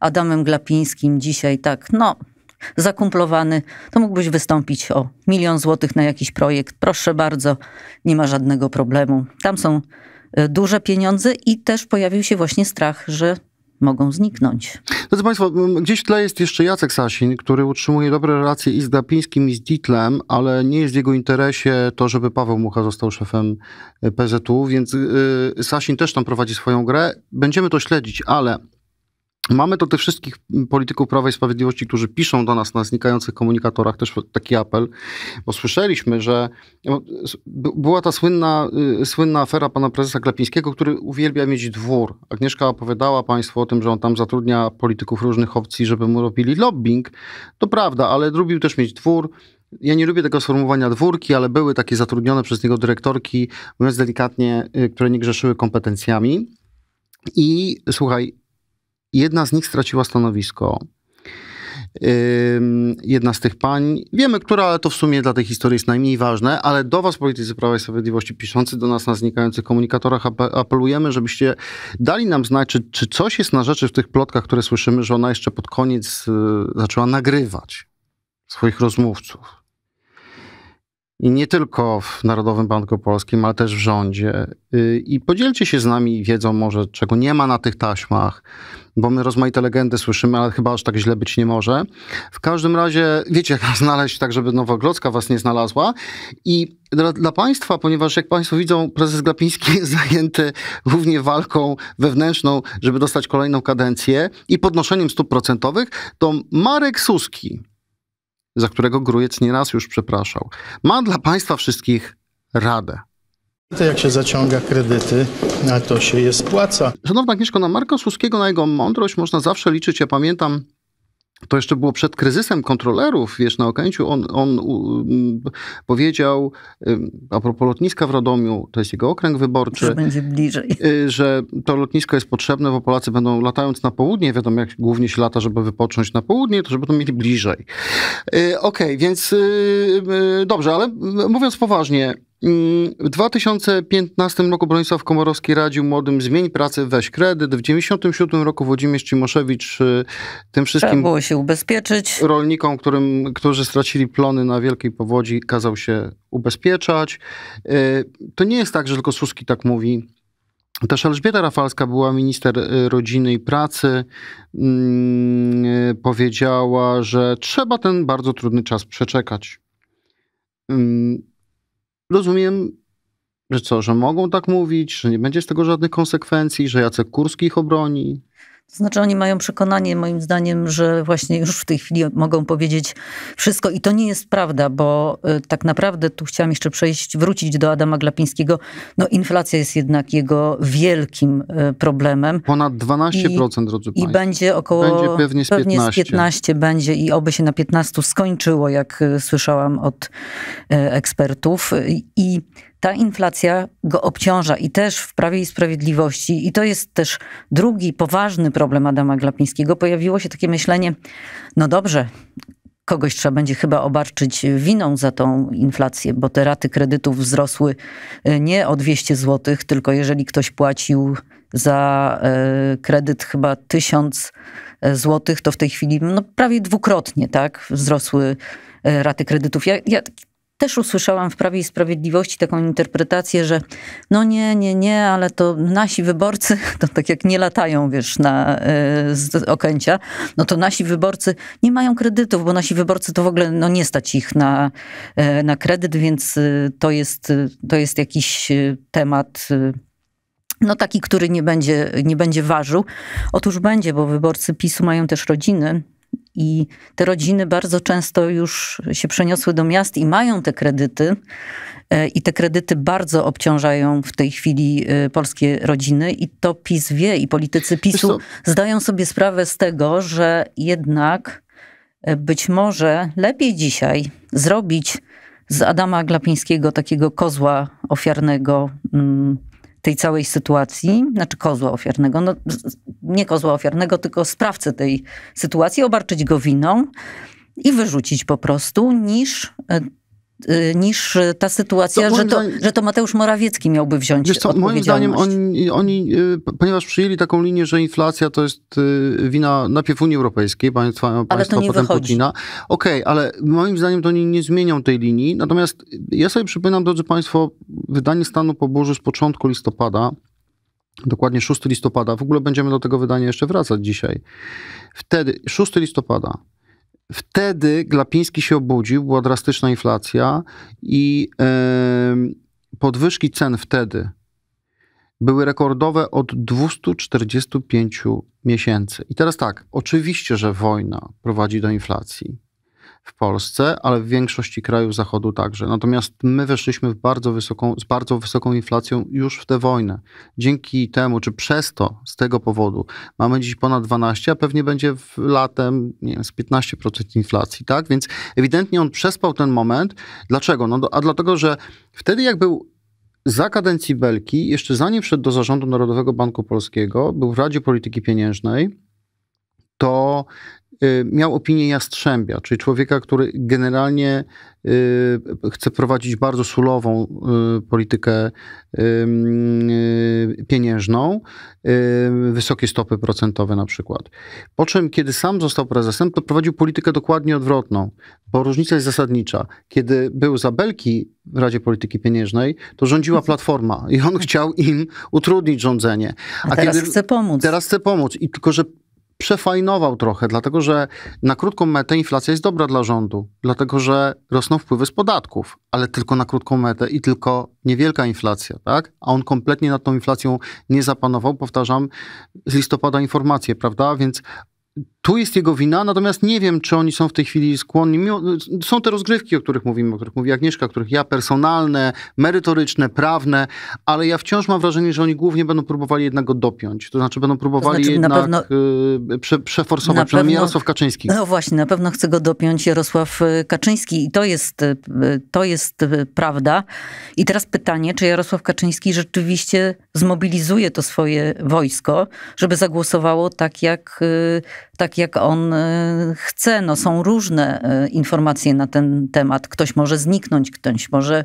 Adamem Glapińskim dzisiaj tak, no zakumplowany, to mógłbyś wystąpić o milion złotych na jakiś projekt. Proszę bardzo, nie ma żadnego problemu. Tam są y, duże pieniądze i też pojawił się właśnie strach, że mogą zniknąć. Drodzy Państwo, gdzieś w tle jest jeszcze Jacek Sasin, który utrzymuje dobre relacje i z Glapińskim, i z Ditlem, ale nie jest w jego interesie to, żeby Paweł Mucha został szefem e, PZU, więc y, Sasin też tam prowadzi swoją grę. Będziemy to śledzić, ale Mamy to tych wszystkich polityków Prawa i Sprawiedliwości, którzy piszą do nas na znikających komunikatorach też taki apel, bo słyszeliśmy, że no, była ta słynna, y, słynna afera pana prezesa Klepińskiego, który uwielbia mieć dwór. Agnieszka opowiadała państwu o tym, że on tam zatrudnia polityków różnych opcji, żeby mu robili lobbying. To prawda, ale lubił też mieć dwór. Ja nie lubię tego sformułowania dwórki, ale były takie zatrudnione przez niego dyrektorki, mówiąc delikatnie, y, które nie grzeszyły kompetencjami. I słuchaj, Jedna z nich straciła stanowisko. Jedna z tych pań, wiemy, która, ale to w sumie dla tej historii jest najmniej ważne, ale do was, politycy Prawa i Sprawiedliwości, piszący do nas na znikających komunikatorach, apelujemy, żebyście dali nam znać, czy, czy coś jest na rzeczy w tych plotkach, które słyszymy, że ona jeszcze pod koniec y, zaczęła nagrywać swoich rozmówców i nie tylko w Narodowym Banku Polskim, ale też w rządzie. Y, I podzielcie się z nami wiedzą może, czego nie ma na tych taśmach, bo my rozmaite legendy słyszymy, ale chyba aż tak źle być nie może. W każdym razie wiecie, jak znaleźć, tak żeby Nowogrodzka was nie znalazła. I dla, dla, Państwa, ponieważ jak Państwo widzą, prezes Glapiński jest zajęty głównie walką wewnętrzną, żeby dostać kolejną kadencję i podnoszeniem stóp procentowych, to Marek Suski, za którego Grujec nieraz już przepraszał, ma dla Państwa wszystkich radę. To jak się zaciąga kredyty, na to się je spłaca. Szanowna Agnieszko, na Marka Suskiego, na jego mądrość można zawsze liczyć. Ja pamiętam to jeszcze było przed kryzysem kontrolerów, wiesz, na Okęciu, on, on um, powiedział um, a propos lotniska w Radomiu, to jest jego okręg wyborczy, że będzie bliżej, y, że to lotnisko jest potrzebne, bo Polacy będą latając na południe, wiadomo jak głównie się lata, żeby wypocząć na południe, to żeby to mieli bliżej. Y, okej, okay, więc y, dobrze, ale mówiąc poważnie, Mm, w 2015 roku Bronisław Komorowski radził młodym zmień pracę, weź kredyt. W 97 roku Włodzimierz Cimoszewicz y, tym wszystkim... Trzeba było się ubezpieczyć. Rolnikom, którym, którzy stracili plony na wielkiej powodzi, kazał się ubezpieczać. Y, to nie jest tak, że tylko Suski tak mówi. Też Elżbieta Rafalska była minister y, rodziny i pracy. Mm, powiedziała, że trzeba ten bardzo trudny czas przeczekać mm, rozumiem, że co, że mogą tak mówić, że nie będzie z tego żadnych konsekwencji, że Jacek Kurski ich obroni, to znaczy oni mają przekonanie, moim zdaniem, że właśnie już w tej chwili mogą powiedzieć wszystko i to nie jest prawda, bo y, tak naprawdę tu chciałam jeszcze przejść, wrócić do Adama Glapińskiego. No inflacja jest jednak jego wielkim y, problemem. Ponad 12%, I, drodzy Państwo. I będzie około, będzie pewnie z 15. Pewnie z 15 będzie i oby się na 15 skończyło, jak y, słyszałam od ekspertów. I ta inflacja go obciąża i też w Prawie i Sprawiedliwości, i to jest też drugi poważny problem Adama Glapińskiego, pojawiło się takie myślenie, no dobrze, kogoś trzeba będzie chyba obarczyć winą za tą inflację, bo te raty kredytów wzrosły e, nie o 200 zł, tylko jeżeli ktoś płacił za e, kredyt chyba 1000 e, zł, to w tej chwili no, prawie dwukrotnie tak, wzrosły raty kredytów. Ja, ja też usłyszałam w Prawie i Sprawiedliwości taką interpretację, że no nie, nie, nie, ale to nasi wyborcy, to tak jak nie latają, wiesz, na y, okęcia, no to nasi wyborcy nie mają kredytów, bo nasi wyborcy to w ogóle no nie stać ich na, y, na kredyt, więc y, to, jest, to jest jakiś temat no taki, który nie będzie, nie będzie ważył. Otóż będzie, bo wyborcy PiSu mają też rodziny, i te rodziny bardzo często już się przeniosły do miast i mają te kredyty. E, I te kredyty bardzo obciążają w tej chwili e, polskie rodziny, i to PiS wie, i politycy PiSu zdają sobie sprawę z tego, że jednak e, być może lepiej dzisiaj zrobić z Adama Glapińskiego takiego kozła ofiarnego. Mm, tej całej sytuacji, znaczy kozła ofiarnego, no, nie kozła ofiarnego, tylko sprawcę tej sytuacji, obarczyć go winą i wyrzucić po prostu, niż e, Y, niż y, ta sytuacja, to że, to, zdaniem, że to Mateusz Morawiecki miałby wziąć wiesz co, Moim zdaniem oni, oni, y, ponieważ przyjęli taką linię, że inflacja to jest wina najpierw Unii Europejskiej, państwa, ale państwa to nie potem wychodzi. Putina. Okej, okay, ale moim zdaniem to oni nie zmienią tej linii. Natomiast ja sobie przypominam, drodzy państwo, wydanie stanu po z początku listopada, dokładnie 6 listopada, w ogóle będziemy do tego wydania jeszcze wracać dzisiaj. Wtedy, 6 listopada, Wtedy Glapiński się obudził, była drastyczna inflacja i yy, podwyżki cen wtedy były rekordowe od 245 miesięcy. I teraz tak, oczywiście, że wojna prowadzi do inflacji w Polsce, ale w większości krajów Zachodu także. Natomiast my weszliśmy w bardzo wysoką, z bardzo wysoką inflacją już w tę wojnę. Dzięki temu, czy przez to, z tego powodu, mamy dziś ponad 12, a pewnie będzie w latem nie wiem, z 15% inflacji, tak? Więc ewidentnie on przespał ten moment. Dlaczego? No, a dlatego, że wtedy jak był za kadencji Belki, jeszcze zanim wszedł do zarządu Narodowego Banku Polskiego, był w Radzie Polityki Pieniężnej, to y, miał opinię jastrzębia, czyli człowieka, który generalnie y, chce prowadzić bardzo surową y, politykę pieniężną, wysokie stopy procentowe na przykład. Po czym, kiedy sam został prezesem, to prowadził politykę dokładnie odwrotną, bo różnica jest zasadnicza. Kiedy był za belki w Radzie Polityki Pieniężnej, to rządziła Platforma i on chciał im utrudnić rządzenie. A, A teraz kiedy, chce pomóc. Teraz chce pomóc. I tylko, że przefajnował trochę, dlatego że na krótką metę inflacja jest dobra dla rządu, dlatego że rosną wpływy z podatków, ale tylko na krótką metę i tylko niewielka inflacja, tak? A on kompletnie nad tą inflacją nie zapanował, powtarzam, z listopada informacje, prawda? Więc tu jest jego wina, natomiast nie wiem, czy oni są w tej chwili skłonni. Są te rozgrywki, o których mówimy, o których mówi Agnieszka, o których ja personalne, merytoryczne, prawne, ale ja wciąż mam wrażenie, że oni głównie będą próbowali jednak go dopiąć. To znaczy będą próbowali to znaczy, jednak pewno, y, prze, przeforsować, przynajmniej pewno, Jarosław Kaczyński. No właśnie, na pewno chce go dopiąć Jarosław y, Kaczyński i to jest, y, to jest prawda. I teraz pytanie, czy Jarosław Kaczyński rzeczywiście zmobilizuje to swoje wojsko, żeby zagłosowało tak, jak tak jak on e, chce. No, są różne e, informacje na ten temat. Ktoś może zniknąć, ktoś może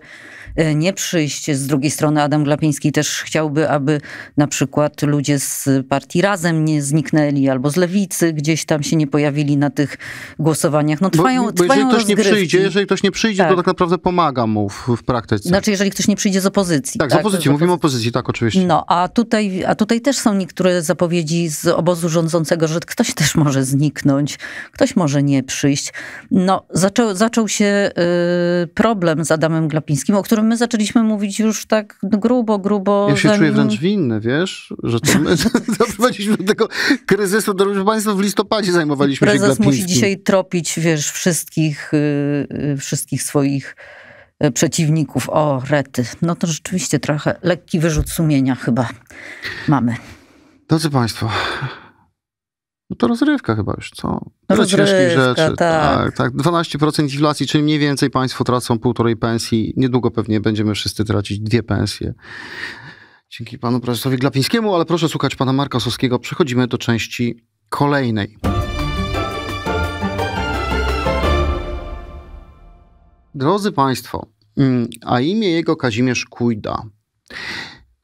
E, nie przyjść. Z drugiej strony Adam Glapiński też chciałby, aby na przykład ludzie z partii Razem nie zniknęli, albo z Lewicy gdzieś tam się nie pojawili na tych głosowaniach. No trwają, bo, bo trwają jeżeli ktoś nie przyjdzie, Jeżeli ktoś nie przyjdzie, tak. to tak naprawdę pomaga mu w, w, praktyce. Znaczy, jeżeli ktoś nie przyjdzie z opozycji. Tak, tak? z opozycji. Mówimy o opozycji, tak, oczywiście. No, a tutaj, a tutaj też są niektóre zapowiedzi z obozu rządzącego, że ktoś też może zniknąć, ktoś może nie przyjść. No, zaczął, zaczął się y, problem z Adamem Glapińskim, o którym my zaczęliśmy mówić już tak grubo, grubo. Ja się zanim... czuję wręcz winny, wiesz, że to my doprowadziliśmy do tego kryzysu. Drodzy Państwo, w listopadzie zajmowaliśmy Prezes się Kryzys musi dzisiaj tropić, wiesz, wszystkich, yy, wszystkich swoich y, przeciwników. O, rety. No to rzeczywiście trochę lekki wyrzut sumienia chyba mamy. Drodzy Państwo, no to rozrywka chyba już, co? Tyle rozrywka, ciężkich rzeczy. Tak. tak, tak. 12% inflacji, czyli mniej więcej państwo tracą półtorej pensji. Niedługo pewnie będziemy wszyscy tracić dwie pensje. Dzięki panu profesorowi Glapińskiemu, ale proszę słuchać pana Marka Soskiego. Przechodzimy do części kolejnej. Drodzy Państwo, mm, a imię jego Kazimierz Kujda.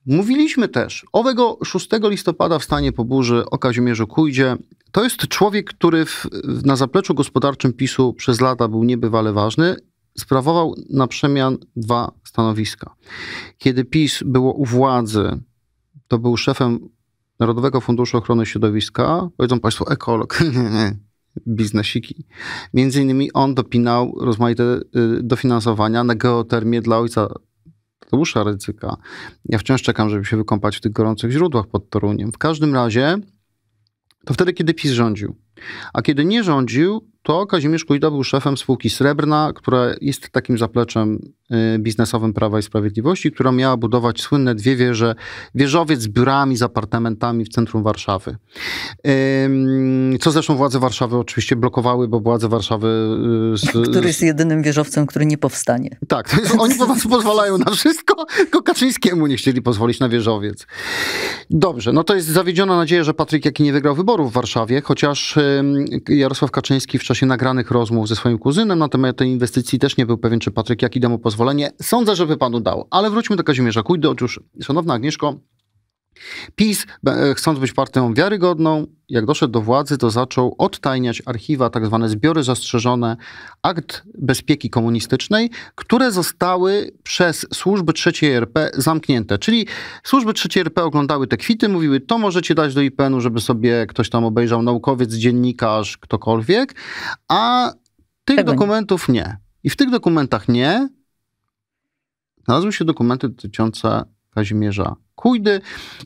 Mówiliśmy też owego 6 listopada w stanie po burzy o Kazimierzu Kujdzie. To jest człowiek, który w, na zapleczu gospodarczym PiSu przez lata był niebywale ważny. Sprawował na przemian dwa stanowiska. Kiedy PiS było u władzy, to był szefem Narodowego Funduszu Ochrony Środowiska. Powiedzą Państwo, ekolog. biznesiki. Między innymi on dopinał rozmaite y, dofinansowania na geotermię dla ojca Tadeusza Rydzyka. Ja wciąż czekam, żeby się wykąpać w tych gorących źródłach pod Toruniem. W każdym razie to wtedy, kiedy PiS rządził. A kiedy nie rządził, to Kazimierz Kujda był szefem spółki Srebrna, która jest takim zapleczem y, biznesowym Prawa i Sprawiedliwości, która miała budować słynne dwie wieże, wieżowiec z biurami, z apartamentami w centrum Warszawy. Co zresztą władze Warszawy oczywiście blokowały, bo władze Warszawy... Y, z, który jest jedynym wieżowcem, który nie powstanie. Tak, jest, oni po prostu pozwalają na wszystko, tylko Kaczyńskiemu nie chcieli pozwolić na wieżowiec. Dobrze, no to jest zawiedziona nadzieja, że Patryk Jaki nie wygrał wyborów w Warszawie, chociaż Jarosław Kaczyński w czasie się nagranych rozmów ze swoim kuzynem na temat tej inwestycji. Też nie był pewien, czy Patryk Jaki da mu pozwolenie. Sądzę, że by panu dał. Ale wróćmy do Kazimierza Kujdy. Otóż, szanowna Agnieszko, PiS, e, chcąc być partią wiarygodną, jak doszedł do władzy, to zaczął odtajniać archiwa, tak zwane zbiory zastrzeżone akt bezpieki komunistycznej, które zostały przez służby III RP zamknięte. Czyli służby III RP oglądały te kwity, mówiły, to możecie dać do IPN-u, żeby sobie ktoś tam obejrzał, naukowiec, dziennikarz, ktokolwiek, a tych Tego dokumentów nie. nie. I w tych dokumentach nie znalazły się dokumenty dotyczące Kazimierza Kujdy.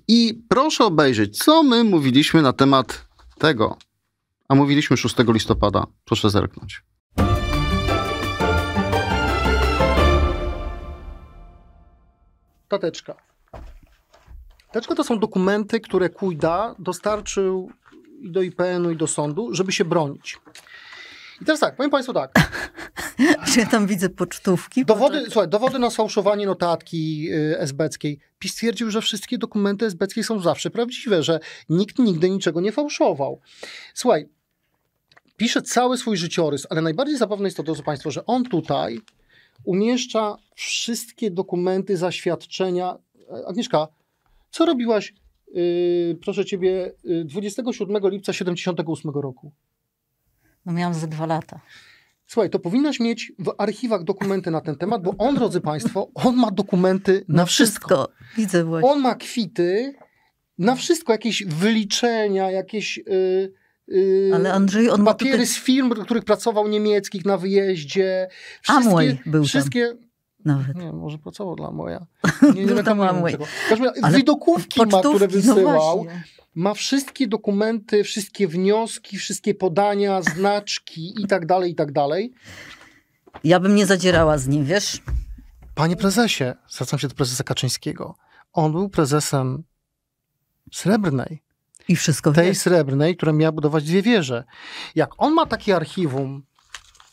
I proszę obejrzeć, co my mówiliśmy na temat tego. A mówiliśmy 6 listopada. Proszę zerknąć. Tateczka. tateczko, to są dokumenty, które Kujda dostarczył i do IPN-u, i do sądu, żeby się bronić. I teraz tak, powiem Państwu tak że tam widzę pocztówki. Dowody, słuchaj, dowody na sfałszowanie notatki yy, esbeckiej. PiS że wszystkie dokumenty esbeckie są zawsze prawdziwe, że nikt nigdy niczego nie fałszował. Słuchaj, pisze cały swój życiorys, ale najbardziej zabawne jest to, drodzy Państwo, że on tutaj umieszcza wszystkie dokumenty, zaświadczenia. E, Agnieszka, co robiłaś, yy, proszę Ciebie, 27 y, lipca 78 roku? No miałam ze dwa lata. Słuchaj, to powinnaś mieć w archiwach dokumenty na ten temat, bo on, drodzy Państwo, on ma dokumenty na, na wszystko. wszystko. Widzę właśnie. On ma kwity na wszystko, jakieś wyliczenia, jakieś. Yy, Yy, Ale Andrzej, on papiery tutaj... z firm, w których pracował niemieckich na wyjeździe. Wszystkie, Amway był wszystkie... tam. Nawet. Nie, może pracował dla moja. Nie, nie Był tam Amway. Ale... Widokówki ma, które no wysyłał. No ma wszystkie dokumenty, wszystkie wnioski, wszystkie podania, znaczki i tak dalej, i tak dalej. Ja bym nie zadzierała z nim, wiesz? Panie prezesie, zwracam się do prezesa Kaczyńskiego. On był prezesem srebrnej. I wszystko Tej wie. srebrnej, która miała budować dwie wieże. Jak on ma takie archiwum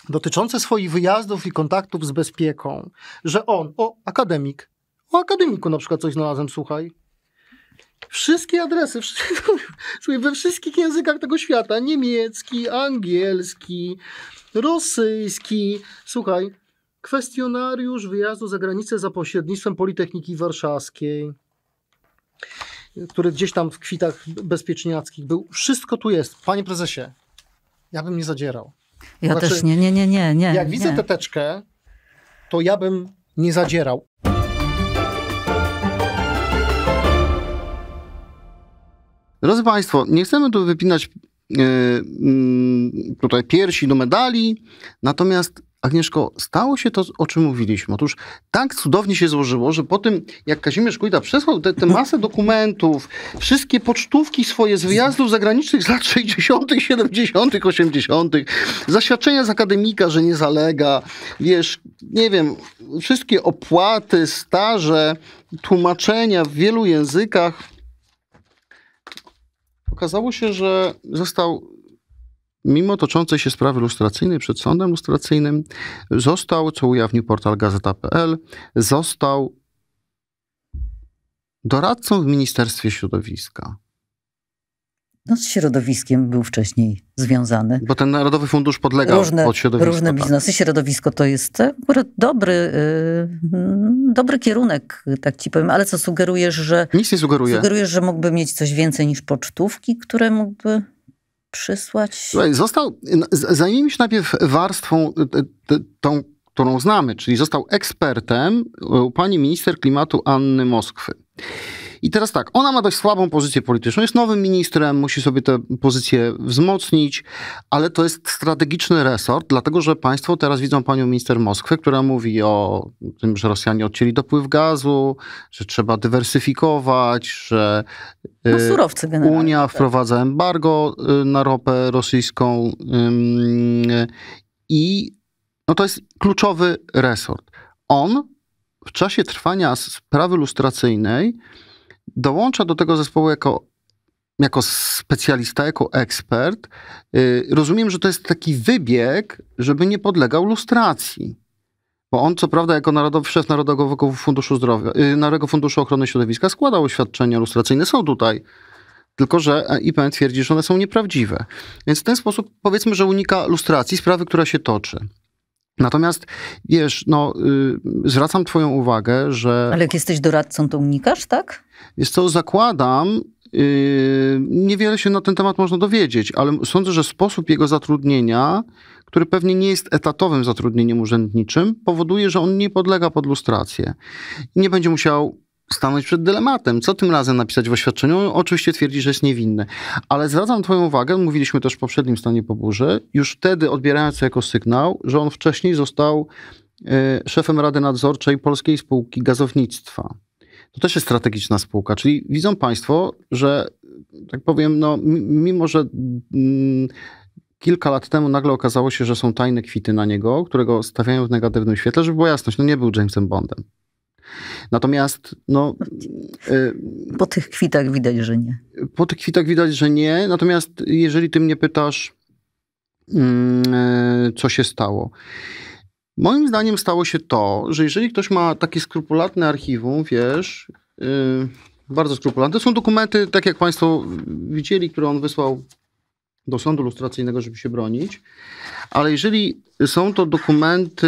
dotyczące swoich wyjazdów i kontaktów z bezpieką, że on, o akademik, o akademiku na przykład coś znalazłem, słuchaj. Wszystkie adresy, we wszystkich językach tego świata, niemiecki, angielski, rosyjski. Słuchaj, kwestionariusz wyjazdu za granicę za pośrednictwem Politechniki Warszawskiej, który gdzieś tam w kwitach bezpieczniackich był. Wszystko tu jest. Panie prezesie, ja bym nie zadzierał. Ja znaczy, też nie, nie, nie, nie, nie. Jak widzę tę teczkę, to ja bym nie zadzierał. Drodzy Państwo, nie chcemy tu wypinać yy, tutaj piersi do medali, natomiast Agnieszko, stało się to, o czym mówiliśmy. Otóż tak cudownie się złożyło, że po tym, jak Kazimierz Kujda przesłał tę masę dokumentów, wszystkie pocztówki swoje z wyjazdów zagranicznych z lat 60., 70., 80., zaświadczenia z akademika, że nie zalega, wiesz, nie wiem, wszystkie opłaty, staże, tłumaczenia w wielu językach, okazało się, że został, mimo toczącej się sprawy lustracyjnej przed sądem lustracyjnym, został, co ujawnił portal gazeta.pl, został doradcą w Ministerstwie Środowiska no, z środowiskiem był wcześniej związany. Bo ten Narodowy Fundusz podlegał różne, pod środowisko. Różne tak. biznesy, tak. środowisko to jest dobry, yy, dobry kierunek, tak ci powiem. Ale co sugerujesz, że... Nic nie sugeruję. Sugerujesz, że mógłby mieć coś więcej niż pocztówki, które mógłby przysłać? został... Zajmijmy się najpierw warstwą y, y, tą, którą znamy, czyli został ekspertem u pani minister klimatu Anny Moskwy. I teraz tak, ona ma dość słabą pozycję polityczną, jest nowym ministrem, musi sobie tę pozycję wzmocnić, ale to jest strategiczny resort, dlatego że państwo teraz widzą panią minister Moskwę, która mówi o tym, że Rosjanie odcięli dopływ gazu, że trzeba dywersyfikować, że no, y, surowce generalnie. Unia tak. wprowadza embargo y, na ropę rosyjską i no to jest kluczowy resort. On w czasie trwania sprawy lustracyjnej dołącza do tego zespołu jako, jako specjalista, jako ekspert. Y, rozumiem, że to jest taki wybieg, żeby nie podlegał lustracji. Bo on, co prawda, jako narodowy, szef Narodowego Funduszu Zdrowia, y, Narodowego Funduszu Ochrony Środowiska składał oświadczenia lustracyjne. Są tutaj. Tylko, że e, IPN twierdzi, że one są nieprawdziwe. Więc w ten sposób powiedzmy, że unika lustracji sprawy, która się toczy. Natomiast wiesz, no, y, zwracam Twoją uwagę, że. Ale jak jesteś doradcą, to unikasz, tak? Jest to zakładam. Y, niewiele się na ten temat można dowiedzieć, ale sądzę, że sposób jego zatrudnienia, który pewnie nie jest etatowym zatrudnieniem urzędniczym, powoduje, że on nie podlega pod lustrację. Nie będzie musiał stanąć przed dylematem. Co tym razem napisać w oświadczeniu? Oczywiście twierdzi, że jest niewinny. Ale zwracam Twoją uwagę, mówiliśmy też w poprzednim stanie po burzy, już wtedy odbierając to jako sygnał, że on wcześniej został y, szefem Rady Nadzorczej Polskiej Spółki Gazownictwa. To też jest strategiczna spółka, czyli widzą Państwo, że tak powiem, no, mimo że. Mm, kilka lat temu nagle okazało się, że są tajne kwity na niego, którego stawiają w negatywnym świetle, żeby była jasność, no nie był Jamesem Bondem. Natomiast, no... Y, po tych kwitach widać, że nie. Po tych kwitach widać, że nie. Natomiast jeżeli ty mnie pytasz, mm, e, co się stało... Moim zdaniem stało się to, że jeżeli ktoś ma takie skrupulatne archiwum, wiesz, y, bardzo skrupulatne, to są dokumenty, tak jak Państwo widzieli, które on wysłał do sądu lustracyjnego, żeby się bronić. Ale jeżeli są to dokumenty,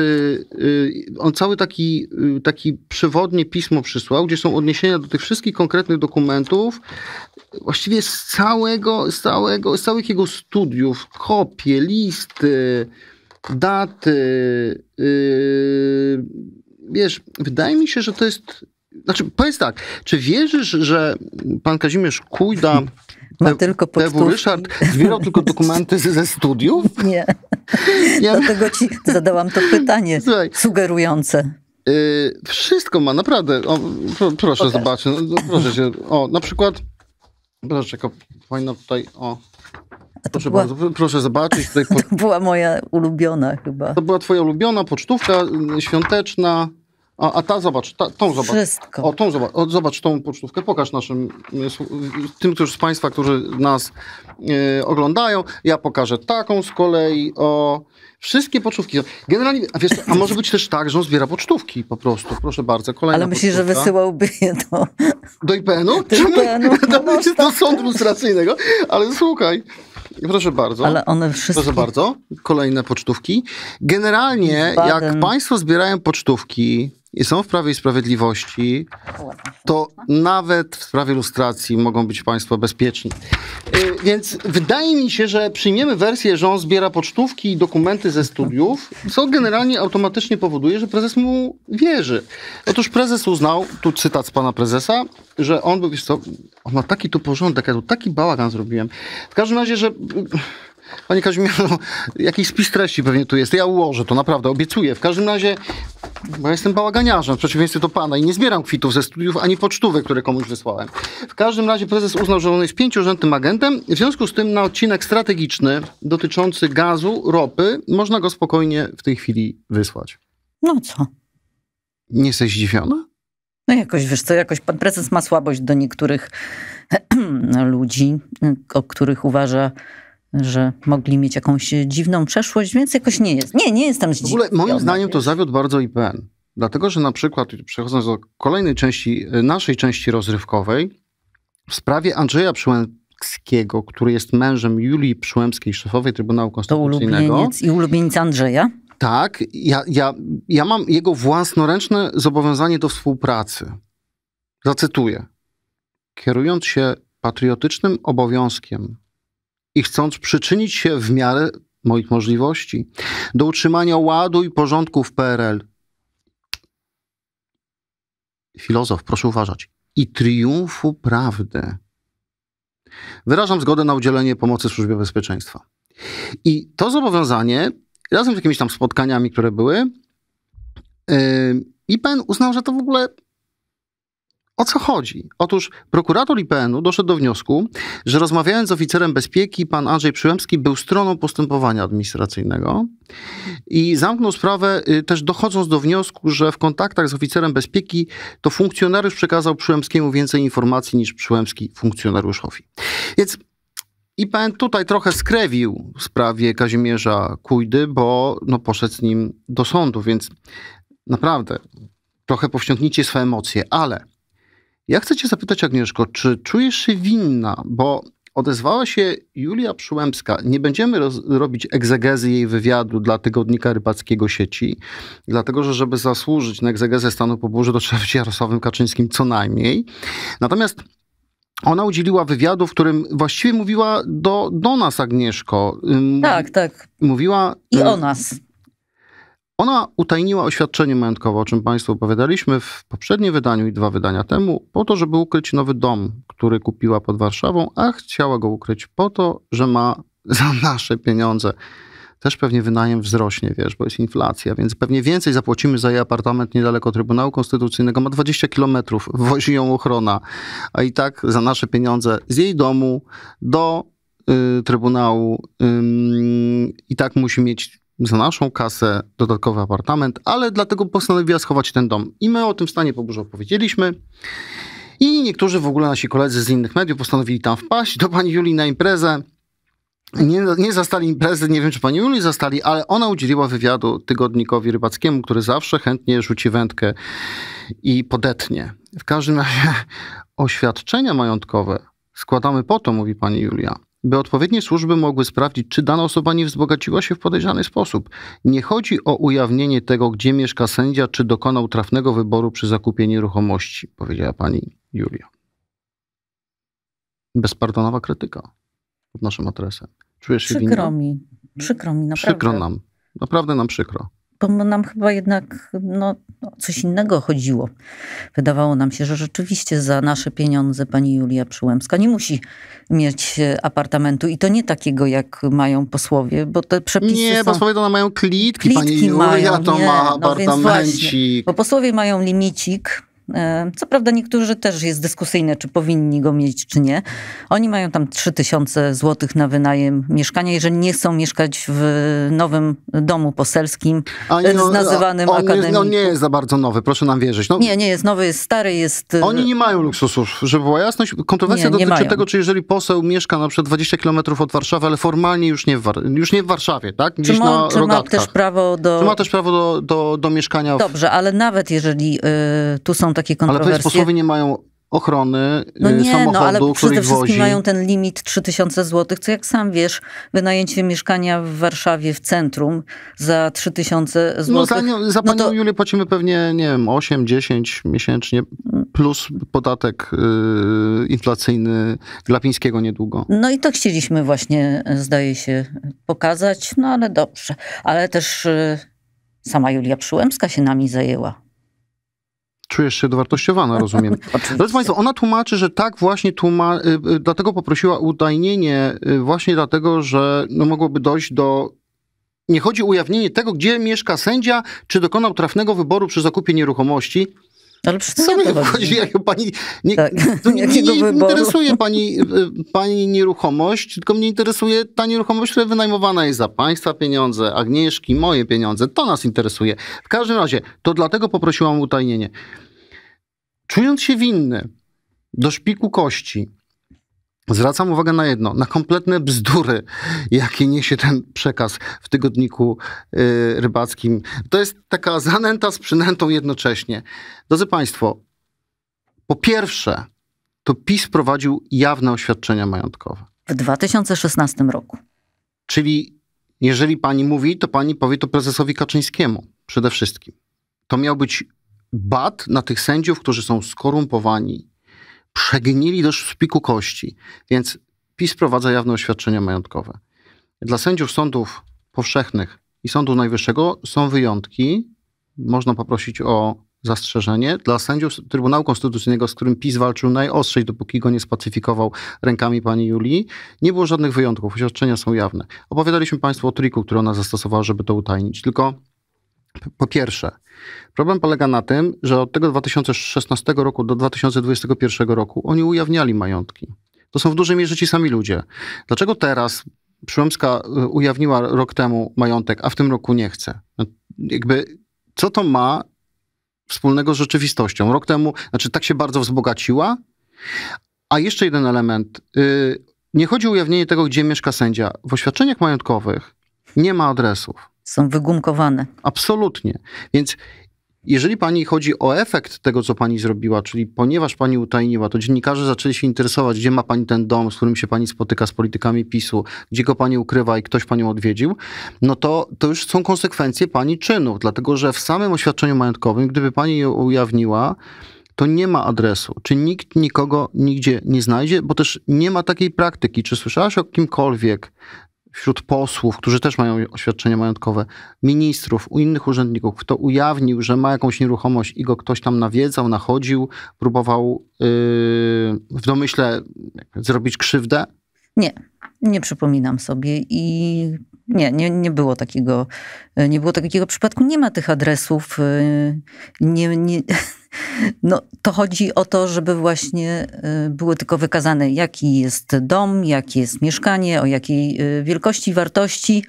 y, on cały taki, y, taki przewodnie pismo przysłał, gdzie są odniesienia do tych wszystkich konkretnych dokumentów, właściwie z całego, z całego, z całych jego studiów, kopie, listy, daty. Y, wiesz, wydaje mi się, że to jest znaczy, powiedz tak, czy wierzysz, że pan Kazimierz Kujda Ma tylko pocztówki. Dewu Ryszard zbierał tylko dokumenty ze, studiów? Nie. Ja... Dlatego ci zadałam to pytanie Słuchaj. sugerujące. Yy, wszystko ma, naprawdę. O, pro, proszę zobaczyć. No, no, proszę się. O, na przykład. Proszę, powinno tutaj. O. Proszę była... bardzo, proszę zobaczyć. Tutaj po... To była moja ulubiona chyba. To była twoja ulubiona pocztówka y, świąteczna. A, a ta zobacz, ta, tą zobacz. Wszystko. O, tą zobacz, o, zobacz tą pocztówkę. Pokaż naszym, y, y, tym którzy z Państwa, którzy nas y, oglądają. Ja pokażę taką z kolei. O, wszystkie pocztówki. Generalnie, a, wiesz, a może być też tak, że on zbiera pocztówki po prostu. Proszę bardzo, kolejna Ale myślisz, pocztówka. że wysyłałby je do... Do IPN-u? Do, IPN-u? do, do sądu lustracyjnego. Ale słuchaj, Proszę bardzo. Ale one wszystkie... Proszę bardzo, kolejne pocztówki. Generalnie, Baden. jak Państwo zbierają pocztówki, i są w Prawie i Sprawiedliwości, to nawet w sprawie lustracji mogą być państwo bezpieczni. Y, więc wydaje mi się, że przyjmiemy wersję, że on zbiera pocztówki i dokumenty ze studiów, co generalnie automatycznie powoduje, że prezes mu wierzy. Otóż prezes uznał, tu cytat z pana prezesa, że on był, wiesz co, on ma taki tu porządek, ja tu taki bałagan zrobiłem. W każdym razie, że Panie Kazimierzu, jakiś spis treści pewnie tu jest. Ja ułożę to, naprawdę, obiecuję. W każdym razie, bo ja jestem bałaganiarzem, w przeciwieństwie do pana i nie zbieram kwitów ze studiów ani pocztówek, które komuś wysłałem. W każdym razie prezes uznał, że on jest pięciorzędnym agentem. W związku z tym na odcinek strategiczny dotyczący gazu, ropy, można go spokojnie w tej chwili wysłać. No co? Nie jesteś zdziwiona? No jakoś, wiesz co, jakoś pan prezes ma słabość do niektórych ludzi, o których uważa, że mogli mieć jakąś dziwną przeszłość, więc jakoś nie jest. Nie, nie jestem zdziwiony. W ogóle moim zdaniem to zawiódł bardzo IPN. Dlatego, że na przykład, przechodząc do kolejnej części, y, naszej części rozrywkowej, w sprawie Andrzeja Przyłębskiego, który jest mężem Julii Przyłębskiej, szefowej Trybunału Konstytucyjnego. To ulubieniec i ulubieńca Andrzeja. Tak, ja, ja, ja mam jego własnoręczne zobowiązanie do współpracy. Zacytuję. Kierując się patriotycznym obowiązkiem i chcąc przyczynić się w miarę moich możliwości do utrzymania ładu i porządku w PRL. Filozof, proszę uważać. I triumfu prawdy. Wyrażam zgodę na udzielenie pomocy Służbie Bezpieczeństwa. I to zobowiązanie, razem z jakimiś tam spotkaniami, które były, yy, pan uznał, że to w ogóle o co chodzi? Otóż prokurator IPN-u doszedł do wniosku, że rozmawiając z oficerem bezpieki, pan Andrzej Przyłębski był stroną postępowania administracyjnego i zamknął sprawę y, też dochodząc do wniosku, że w kontaktach z oficerem bezpieki to funkcjonariusz przekazał Przyłębskiemu więcej informacji niż Przyłębski funkcjonariuszowi. Więc IPN tutaj trochę skrewił w sprawie Kazimierza Kujdy, bo no, poszedł z nim do sądu, więc naprawdę trochę powściągnijcie swoje emocje, ale ja chcę cię zapytać, Agnieszko, czy czujesz się winna, bo odezwała się Julia Przyłębska. Nie będziemy roz, robić egzegezy jej wywiadu dla tygodnika rybackiego sieci, dlatego że żeby zasłużyć na egzegezę stanu po burzy to trzeba być Jarosławem Kaczyńskim co najmniej. Natomiast ona udzieliła wywiadu, w którym właściwie mówiła do, do nas, Agnieszko. tak, tak. Mówiła. I y, o nas. Ona utajniła oświadczenie majątkowe, o czym Państwu opowiadaliśmy w poprzednim wydaniu i dwa wydania temu, po to, żeby ukryć nowy dom, który kupiła pod Warszawą, a chciała go ukryć po to, że ma za nasze pieniądze. Też pewnie wynajem wzrośnie, wiesz, bo jest inflacja, więc pewnie więcej zapłacimy za jej apartament niedaleko Trybunału Konstytucyjnego. Ma 20 kilometrów, wozi ją ochrona, a i tak za nasze pieniądze z jej domu do y, Trybunału y, i tak musi mieć za naszą kasę dodatkowy apartament, ale dlatego postanowiła schować ten dom. I my o tym stanie poburzu opowiedzieliśmy. I niektórzy w ogóle nasi koledzy z innych mediów postanowili tam wpaść do pani Julii na imprezę. Nie, nie zastali imprezy, nie wiem czy pani Julii zastali, ale ona udzieliła wywiadu tygodnikowi rybackiemu, który zawsze chętnie rzuci wędkę i podetnie. W każdym razie oświadczenia majątkowe składamy po to, mówi pani Julia by odpowiednie służby mogły sprawdzić, czy dana osoba nie wzbogaciła się w podejrzany sposób. Nie chodzi o ujawnienie tego, gdzie mieszka sędzia, czy dokonał trafnego wyboru przy zakupie nieruchomości, powiedziała pani Julia. Bezpardonowa krytyka pod naszym adresem. Czujesz się przykro mi, przykro mi, naprawdę. Przykro nam, naprawdę nam przykro bo nam chyba jednak no, no, coś innego chodziło. Wydawało nam się, że rzeczywiście za nasze pieniądze pani Julia Przyłębska nie musi mieć e, apartamentu i to nie takiego, jak mają posłowie, bo te przepisy Nie, są... posłowie to mają klitki, klitki pani Julia mają, to nie, ma no apartamencik. No właśnie, bo posłowie mają limicik, E, co prawda niektórzy też jest dyskusyjne, czy powinni go mieć, czy nie. Oni mają tam 3000 zł na wynajem mieszkania, jeżeli nie chcą mieszkać w nowym domu poselskim nie, no, nazywanym on akademikiem. Jest, on nie jest za bardzo nowy, proszę nam wierzyć. No, nie, nie jest nowy, jest stary, jest... E, Oni nie mają luksusów, żeby była jasność. Kontrowersja nie, dotyczy nie tego, czy jeżeli poseł mieszka na przykład 20 km od Warszawy, ale formalnie już nie w, War już nie w Warszawie, tak? Gdzieś czy ma, na czy ma też prawo do... Czy ma też prawo do, do, do mieszkania w... Dobrze, ale nawet jeżeli y, tu są takie takie kontrowersje. Ale to jest posłowie nie mają ochrony no y, nie, no, samochodu, no, ale przede wszystkim wozi. mają ten limit 3000 zł, co jak sam wiesz, wynajęcie mieszkania w Warszawie w centrum za 3000 zł. No, za, nią, za no panią no to... Julię płacimy pewnie, nie wiem, 8-10 miesięcznie, plus podatek yy, inflacyjny Glapińskiego niedługo. No i to chcieliśmy właśnie, e, zdaje się, pokazać, no ale dobrze. Ale też yy, sama Julia Przyłębska się nami zajęła czujesz się dowartościowana, rozumiem. Drodzy Państwo, ona tłumaczy, że tak właśnie tłuma... Y, y, dlatego poprosiła utajnienie, y, właśnie dlatego, że no, mogłoby dojść do nie chodzi o ujawnienie tego, gdzie mieszka sędzia, czy dokonał trafnego wyboru przy zakupie nieruchomości, ale co no mi chodzi, jak pani... Nie, tak. nie, nie, nie interesuje pani, y, pani nieruchomość, tylko mnie interesuje ta nieruchomość, która wynajmowana jest za państwa pieniądze, Agnieszki, moje pieniądze. To nas interesuje. W każdym razie, to dlatego poprosiłam o utajnienie. Czując się winny do szpiku kości, Zwracam uwagę na jedno, na kompletne bzdury, jakie niesie ten przekaz w tygodniku y, rybackim. To jest taka zanęta z przynętą jednocześnie. Drodzy Państwo, po pierwsze, to PiS prowadził jawne oświadczenia majątkowe. W 2016 roku. Czyli jeżeli pani mówi, to pani powie to prezesowi Kaczyńskiemu przede wszystkim. To miał być bat na tych sędziów, którzy są skorumpowani, przegnili do szpiku kości. Więc PiS prowadza jawne oświadczenia majątkowe. Dla sędziów sądów powszechnych i Sądu Najwyższego są wyjątki. Można poprosić o zastrzeżenie. Dla sędziów Trybunału Konstytucyjnego, z którym PiS walczył najostrzej, dopóki go nie spacyfikował rękami pani Julii, nie było żadnych wyjątków. Oświadczenia są jawne. Opowiadaliśmy Państwu o triku, który ona zastosowała, żeby to utajnić. Tylko po pierwsze, problem polega na tym, że od tego 2016 roku do 2021 roku oni ujawniali majątki. To są w dużej mierze ci sami ludzie. Dlaczego teraz Przyłębska y, ujawniła rok temu majątek, a w tym roku nie chce? No, jakby co to ma wspólnego z rzeczywistością? Rok temu, znaczy tak się bardzo wzbogaciła. A jeszcze jeden element. Y, nie chodzi o ujawnienie tego, gdzie mieszka sędzia. W oświadczeniach majątkowych nie ma adresów. Są wygumkowane. Absolutnie. Więc jeżeli pani chodzi o efekt tego, co pani zrobiła, czyli ponieważ pani utajniła, to dziennikarze zaczęli się interesować, gdzie ma pani ten dom, z którym się pani spotyka z politykami PiSu, gdzie go pani ukrywa i ktoś panią odwiedził, no to, to już są konsekwencje pani czynów, dlatego że w samym oświadczeniu majątkowym, gdyby pani je ujawniła, to nie ma adresu. Czy nikt nikogo nigdzie nie znajdzie, bo też nie ma takiej praktyki. Czy słyszałaś o kimkolwiek wśród posłów, którzy też mają oświadczenie majątkowe, ministrów, u innych urzędników, kto ujawnił, że ma jakąś nieruchomość i go ktoś tam nawiedzał, nachodził, próbował yy, w domyśle zrobić krzywdę? Nie, nie przypominam sobie i nie, nie, nie było takiego, nie było takiego przypadku. Nie ma tych adresów, yy, nie, nie No, to chodzi o to, żeby właśnie y, było tylko wykazane, jaki jest dom, jakie jest mieszkanie, o jakiej y, wielkości, wartości.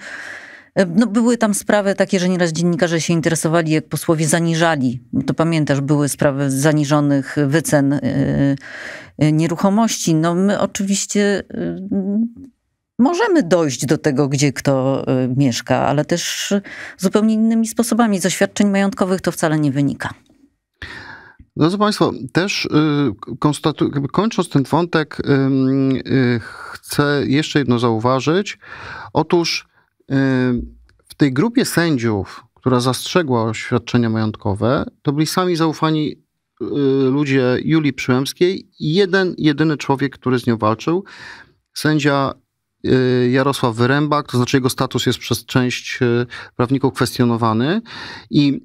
Y, no, były tam sprawy takie, że nieraz dziennikarze się interesowali, jak posłowie zaniżali. To pamiętasz, były sprawy zaniżonych wycen nieruchomości. No, my oczywiście możemy dojść do tego, gdzie kto mieszka, ale też zupełnie innymi sposobami. Z oświadczeń majątkowych to wcale nie wynika. Drodzy Państwo, też y, kończąc ten wątek, y, y, chcę jeszcze jedno zauważyć. Otóż y, w tej grupie sędziów, która zastrzegła oświadczenia majątkowe, to byli sami zaufani y, ludzie Julii Przyłębskiej i jeden, jedyny człowiek, który z nią walczył, sędzia y, Jarosław Wyrębak, to znaczy jego status jest przez część prawników kwestionowany i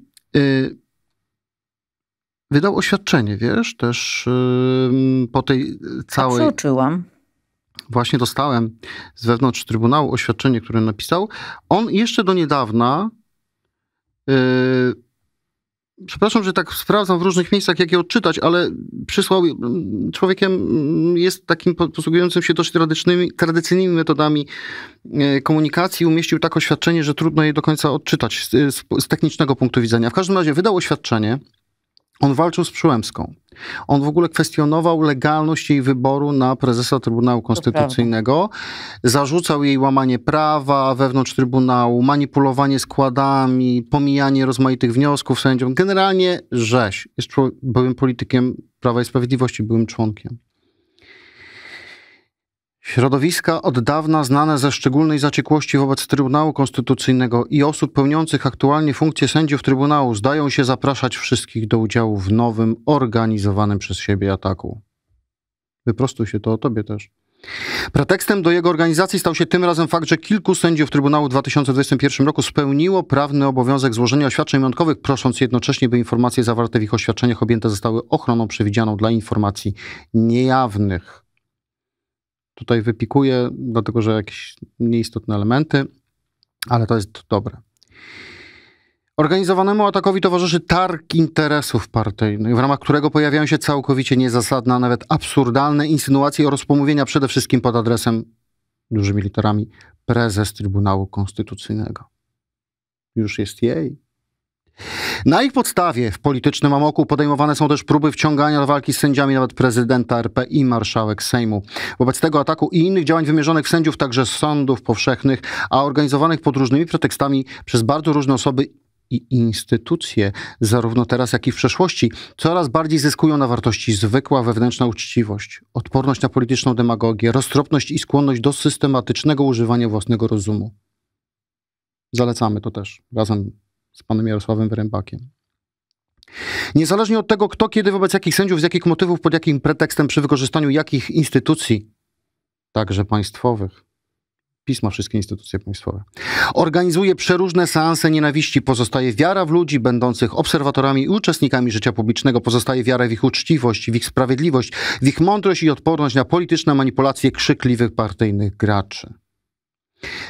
wydał oświadczenie, wiesz, też yy, po tej całej... A przeoczyłam. Właśnie dostałem z wewnątrz Trybunału oświadczenie, które napisał. On jeszcze do niedawna... Yy, przepraszam, że tak sprawdzam w różnych miejscach, jak je odczytać, ale przysłał człowiekiem, jest takim posługującym się dość tradycyjnymi, tradycyjnymi metodami y, komunikacji, umieścił tak oświadczenie, że trudno je do końca odczytać z, y, z, z, technicznego punktu widzenia. W każdym razie wydał oświadczenie, on walczył z Przyłębską. On w ogóle kwestionował legalność jej wyboru na prezesa Trybunału Konstytucyjnego. Zarzucał jej łamanie prawa wewnątrz Trybunału, manipulowanie składami, pomijanie rozmaitych wniosków sędziom. Generalnie rzeź. Jest byłym politykiem Prawa i Sprawiedliwości, byłym członkiem. Środowiska od dawna znane ze szczególnej zaciekłości wobec Trybunału Konstytucyjnego i osób pełniących aktualnie funkcję sędziów Trybunału zdają się zapraszać wszystkich do udziału w nowym, organizowanym przez siebie ataku. Wyprostuj się to o tobie też. Pretekstem do jego organizacji stał się tym razem fakt, że kilku sędziów Trybunału w 2021 roku spełniło prawny obowiązek złożenia oświadczeń majątkowych, prosząc jednocześnie, by informacje zawarte w ich oświadczeniach objęte zostały ochroną przewidzianą dla informacji niejawnych tutaj wypikuję, dlatego że jakieś nieistotne elementy, ale to jest dobre. Organizowanemu atakowi towarzyszy targ interesów partyjnych, w ramach którego pojawiają się całkowicie niezasadne, a nawet absurdalne insynuacje oraz pomówienia przede wszystkim pod adresem, dużymi literami, prezes Trybunału Konstytucyjnego. Już jest jej. Na ich podstawie w politycznym amoku podejmowane są też próby wciągania do walki z sędziami nawet prezydenta RP i marszałek Sejmu. Wobec tego ataku i innych działań wymierzonych w sędziów także sądów powszechnych, a organizowanych pod różnymi pretekstami przez bardzo różne osoby i instytucje, zarówno teraz, jak i w przeszłości, coraz bardziej zyskują na wartości zwykła wewnętrzna uczciwość, odporność na polityczną demagogię, roztropność i skłonność do systematycznego używania własnego rozumu. Zalecamy to też razem z panem Jarosławem Wyrębakiem. Niezależnie od tego, kto, kiedy, wobec jakich sędziów, z jakich motywów, pod jakim pretekstem, przy wykorzystaniu jakich instytucji, także państwowych, pisma wszystkie instytucje państwowe, organizuje przeróżne seanse nienawiści, pozostaje wiara w ludzi będących obserwatorami i uczestnikami życia publicznego, pozostaje wiara w ich uczciwość, w ich sprawiedliwość, w ich mądrość i odporność na polityczne manipulacje krzykliwych partyjnych graczy.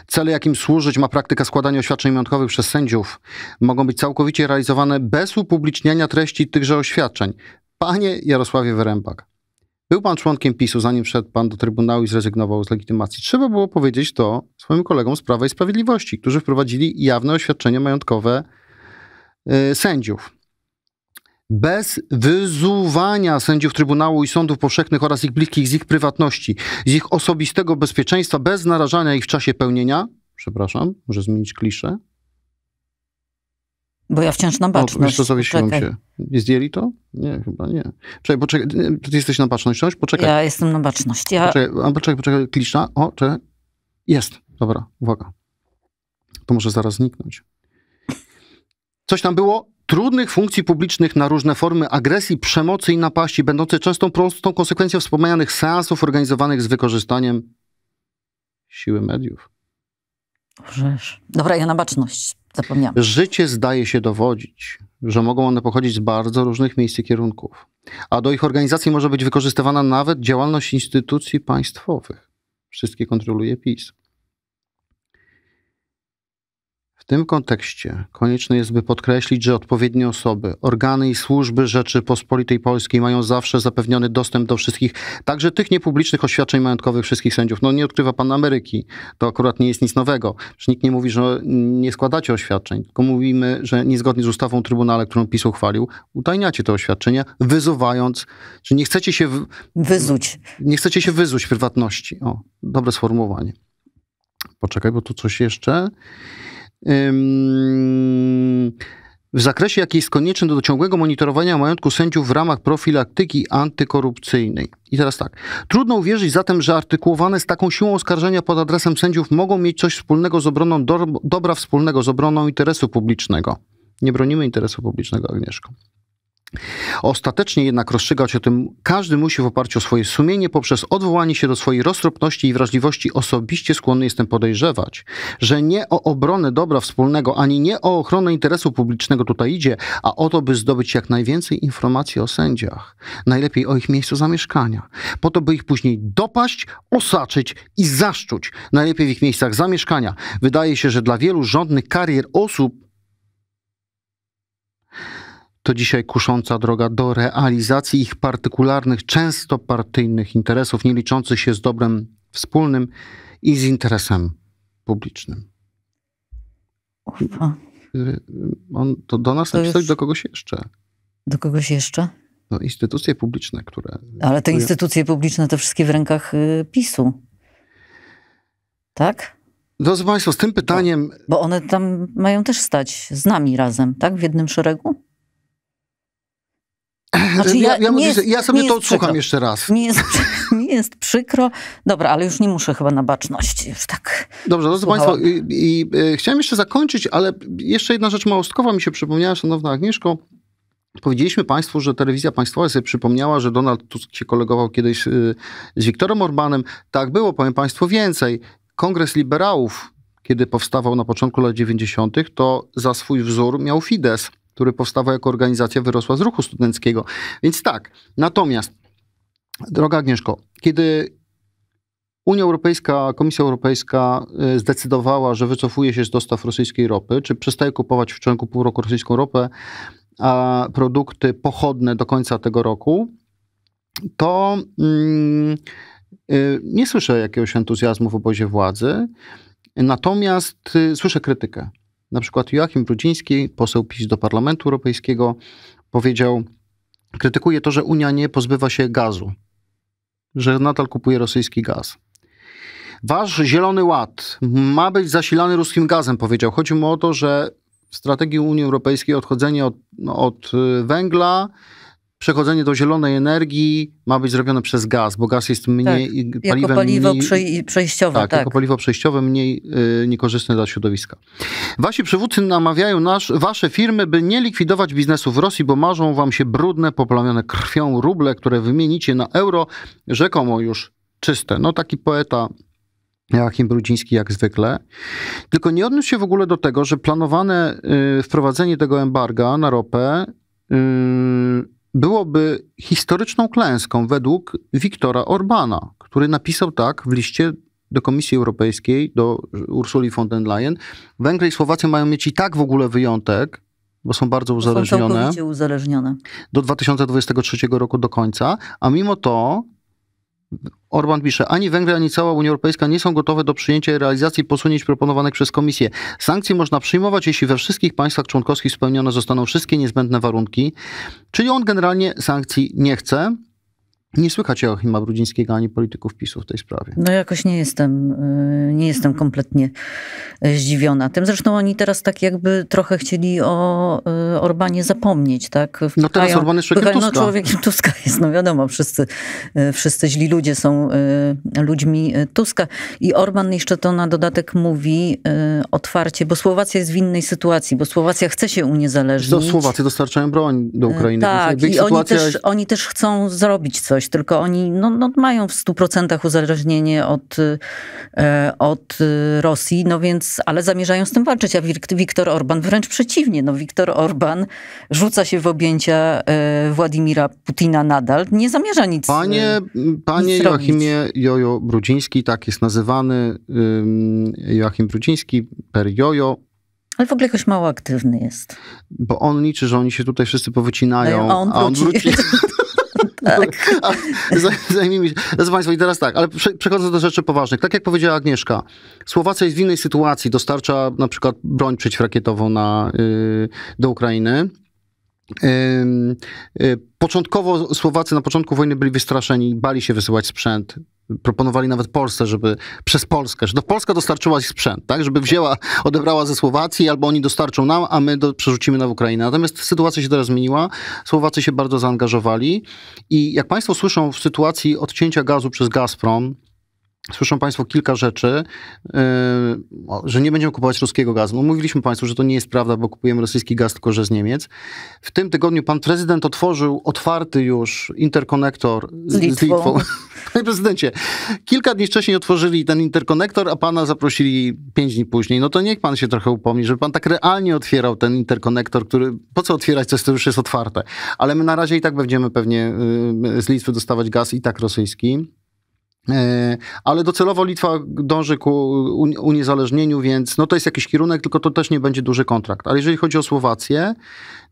Cele, jakim służyć ma praktyka składania oświadczeń majątkowych przez sędziów, mogą być całkowicie realizowane bez upubliczniania treści tychże oświadczeń. Panie Jarosławie Wyrębak, był pan członkiem PiSu, zanim wszedł pan do Trybunału i zrezygnował z legitymacji. Trzeba było powiedzieć to swoim kolegom z Prawa i Sprawiedliwości, którzy wprowadzili jawne oświadczenia majątkowe yy, sędziów bez wyzuwania sędziów Trybunału i sądów powszechnych oraz ich bliskich z ich prywatności, z ich osobistego bezpieczeństwa, bez narażania ich w czasie pełnienia, przepraszam, może zmienić kliszę. Bo ja wciąż na baczność. O, jeszcze się. zdjęli to? Nie, chyba nie. Czekaj, poczekaj, ty jesteś na baczność, coś? Poczekaj. Ja jestem na baczność. Ja... Poczekaj, poczekaj, poczekaj, klisza. O, czekaj. Jest. Dobra, uwaga. To może zaraz zniknąć. Coś tam było? trudnych funkcji publicznych na różne formy agresji, przemocy i napaści, będące często prostą konsekwencją wspomnianych seansów organizowanych z wykorzystaniem siły mediów. Rzesz. Dobra, ja na baczność. Zapomniałam. Życie zdaje się dowodzić, że mogą one pochodzić z bardzo różnych miejsc i kierunków, a do ich organizacji może być wykorzystywana nawet działalność instytucji państwowych. Wszystkie kontroluje PiS. tym kontekście konieczne jest, by podkreślić, że odpowiednie osoby, organy i służby Rzeczypospolitej Polskiej mają zawsze zapewniony dostęp do wszystkich, także tych niepublicznych oświadczeń majątkowych wszystkich sędziów. No nie odkrywa pan Ameryki, to akurat nie jest nic nowego. Przecież nikt nie mówi, że nie składacie oświadczeń, tylko mówimy, że niezgodnie z ustawą Trybunale, którą PiS uchwalił, utajniacie te oświadczenia, wyzuwając, że nie chcecie się... W... Wyzuć. Nie chcecie się wyzuć prywatności. O, dobre sformułowanie. Poczekaj, bo tu coś jeszcze w zakresie jaki jest konieczny do ciągłego monitorowania majątku sędziów w ramach profilaktyki antykorupcyjnej. I teraz tak. Trudno uwierzyć zatem, że artykułowane z taką siłą oskarżenia pod adresem sędziów mogą mieć coś wspólnego z obroną do, dobra wspólnego, z obroną interesu publicznego. Nie bronimy interesu publicznego, Agnieszko. Ostatecznie jednak rozstrzygać o tym każdy musi w oparciu o swoje sumienie poprzez odwołanie się do swojej roztropności i wrażliwości. Osobiście skłonny jestem podejrzewać, że nie o obronę dobra wspólnego, ani nie o ochronę interesu publicznego tutaj idzie, a o to, by zdobyć jak najwięcej informacji o sędziach. Najlepiej o ich miejscu zamieszkania. Po to, by ich później dopaść, osaczyć i zaszczuć. Najlepiej w ich miejscach zamieszkania. Wydaje się, że dla wielu rządnych karier osób to dzisiaj kusząca droga do realizacji ich partykularnych, często partyjnych interesów, nie liczących się z dobrem wspólnym i z interesem publicznym. Ufa. On to do nas to napisał do kogoś jeszcze. Do kogoś jeszcze? No, instytucje publiczne, które. Ale te instytucje publiczne to wszystkie w rękach y, PiSu. Tak? Drodzy Państwo, z tym pytaniem. Bo, bo one tam mają też stać z nami razem, tak? W jednym szeregu? Znaczy, ja, ja, jest, ja sobie to odsłucham jeszcze raz. Nie jest, jest przykro. Dobra, ale już nie muszę chyba na baczność. Już tak Dobrze, drodzy Państwo, i, i, e, chciałem jeszcze zakończyć, ale jeszcze jedna rzecz małostkowa mi się przypomniała, szanowna Agnieszko. Powiedzieliśmy Państwu, że telewizja państwowa sobie przypomniała, że Donald Tusk się kolegował kiedyś y, z Wiktorem Orbanem. Tak było, powiem Państwu więcej. Kongres Liberałów, kiedy powstawał na początku lat 90., to za swój wzór miał Fidesz który powstawał jako organizacja, wyrosła z ruchu studenckiego. Więc tak, natomiast, droga Agnieszko, kiedy Unia Europejska, Komisja Europejska e, zdecydowała, że wycofuje się z dostaw rosyjskiej ropy, czy przestaje kupować w ciągu pół roku rosyjską ropę, a produkty pochodne do końca tego roku, to mm, e, nie słyszę jakiegoś entuzjazmu w obozie władzy, natomiast e, słyszę krytykę. Na przykład Joachim Brudziński, poseł PiS do Parlamentu Europejskiego, powiedział, krytykuje to, że Unia nie pozbywa się gazu, że nadal kupuje rosyjski gaz. Wasz Zielony Ład ma być zasilany ruskim gazem, powiedział. Chodzi mu o to, że w strategii Unii Europejskiej odchodzenie od, no, od y, węgla przechodzenie do zielonej energii ma być zrobione przez gaz, bo gaz jest mniej tak, paliwem. Jako paliwo mniej, przejściowe. Tak, tak, jako paliwo przejściowe mniej y, niekorzystne dla środowiska. Wasi przywódcy namawiają nasz, wasze firmy, by nie likwidować biznesu w Rosji, bo marzą wam się brudne, poplamione krwią ruble, które wymienicie na euro, rzekomo już czyste. No taki poeta Joachim Brudziński jak zwykle. Tylko nie odniósł się w ogóle do tego, że planowane y, wprowadzenie tego embarga na ropę y, byłoby historyczną klęską według Wiktora Orbana, który napisał tak w liście do Komisji Europejskiej, do Ursuli von der Leyen. Węgry i Słowacja mają mieć i tak w ogóle wyjątek, bo są bardzo uzależnione. Są uzależnione. Do 2023 roku do końca, a mimo to Orban pisze, ani Węgry, ani cała Unia Europejska nie są gotowe do przyjęcia i realizacji posunięć proponowanych przez Komisję. Sankcje można przyjmować, jeśli we wszystkich państwach członkowskich spełnione zostaną wszystkie niezbędne warunki. Czyli on generalnie sankcji nie chce. Nie słychać Joachima Brudzińskiego ani polityków PiSu w tej sprawie. No jakoś nie jestem, y, nie jestem kompletnie y, zdziwiona tym. Zresztą oni teraz tak jakby trochę chcieli o y, Orbanie zapomnieć, tak? Wpychają, no teraz Orban jest człowiekiem Tuska. No człowiekiem Tuska jest, no wiadomo, wszyscy, wszyscy źli ludzie są ludźmi Tuska. I Orban jeszcze to na dodatek mówi otwarcie, bo Słowacja jest w innej sytuacji, bo Słowacja chce się uniezależnić. Do Słowacji dostarczają broń do Ukrainy. Tak, i oni też, oni też chcą zrobić coś coś, tylko oni no, no mają w 100% uzależnienie od, y, e, od y, Rosji, no więc, ale zamierzają z tym walczyć, a Wiktor Orban wręcz przeciwnie. No, Wiktor Orban rzuca się w objęcia e, Władimira Putina nadal, nie zamierza nic Panie, y, panie nic Joachimie Jojo Brudziński, tak jest nazywany Joachim Brudziński, per Jojo, ale w ogóle jakoś mało aktywny jest. Bo on liczy, że oni się tutaj wszyscy powycinają, no a on wróci. A on wróci. Tak. zajmijmy się. Drodzy Państwo, i teraz tak, ale przechodząc do rzeczy poważnych. Tak jak powiedziała Agnieszka, Słowacja jest w innej sytuacji. Dostarcza na przykład broń przeciwrakietową na, y, do Ukrainy. Y, początkowo Słowacy na początku wojny byli wystraszeni, bali się wysyłać sprzęt. Proponowali nawet Polsce, żeby przez Polskę, że do Polska dostarczyła sprzęt, tak? Żeby wzięła, odebrała ze Słowacji, albo oni dostarczą nam, a my do, przerzucimy na Ukrainę. Natomiast sytuacja się teraz zmieniła. Słowacy się bardzo zaangażowali i jak Państwo słyszą w sytuacji odcięcia gazu przez Gazprom, Słyszą Państwo kilka rzeczy, yy, że nie będziemy kupować ruskiego gazu. No, mówiliśmy Państwu, że to nie jest prawda, bo kupujemy rosyjski gaz, tylko że z Niemiec. W tym tygodniu pan prezydent otworzył otwarty już interkonektor z, z Litwą. Panie prezydencie, kilka dni wcześniej otworzyli ten interkonektor, a pana zaprosili pięć dni później. No to niech pan się trochę upomni, żeby pan tak realnie otwierał ten interkonektor, który po co otwierać coś, co już jest otwarte. Ale my na razie i tak będziemy pewnie yy, z Litwy dostawać gaz i tak rosyjski. E, ale docelowo Litwa dąży ku uniezależnieniu, więc no to jest jakiś kierunek, tylko to też nie będzie duży kontrakt. Ale jeżeli chodzi o Słowację,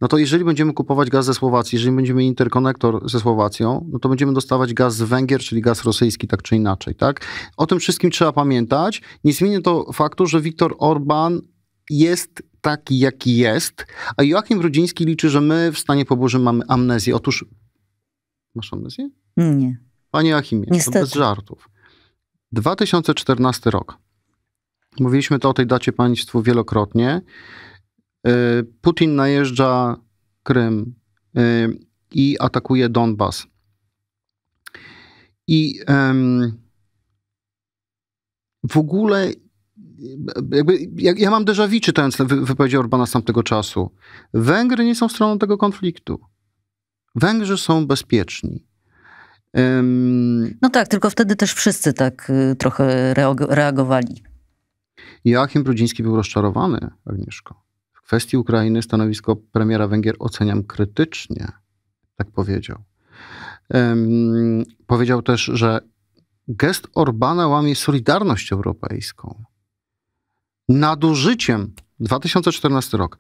no to jeżeli będziemy kupować gaz ze Słowacji, jeżeli będziemy interkonektor ze Słowacją, no to będziemy dostawać gaz z Węgier, czyli gaz rosyjski, tak czy inaczej. Tak? O tym wszystkim trzeba pamiętać. Nie zmienia to faktu, że Viktor Orban jest taki, jaki jest, a Joachim Brudziński liczy, że my w stanie po mamy amnezję. Otóż masz amnezję? Nie. Panie Achimie, Niestety. bez żartów. 2014 rok. Mówiliśmy to o tej dacie państwu wielokrotnie. Y, Putin najeżdża Krym y, i atakuje Donbas. I w ogóle jakby, ja mam déjà vu czytając wypowiedzi Orbana z tamtego czasu. Węgry nie są stroną tego konfliktu. Węgrzy są bezpieczni. No tak, tylko wtedy też wszyscy tak y, trochę reagowali. Joachim Brudziński był rozczarowany, Agnieszko. W kwestii Ukrainy stanowisko premiera Węgier oceniam krytycznie, tak powiedział. Um, powiedział też, że gest Orbana łamie solidarność europejską. Nadużyciem, 2014 rok,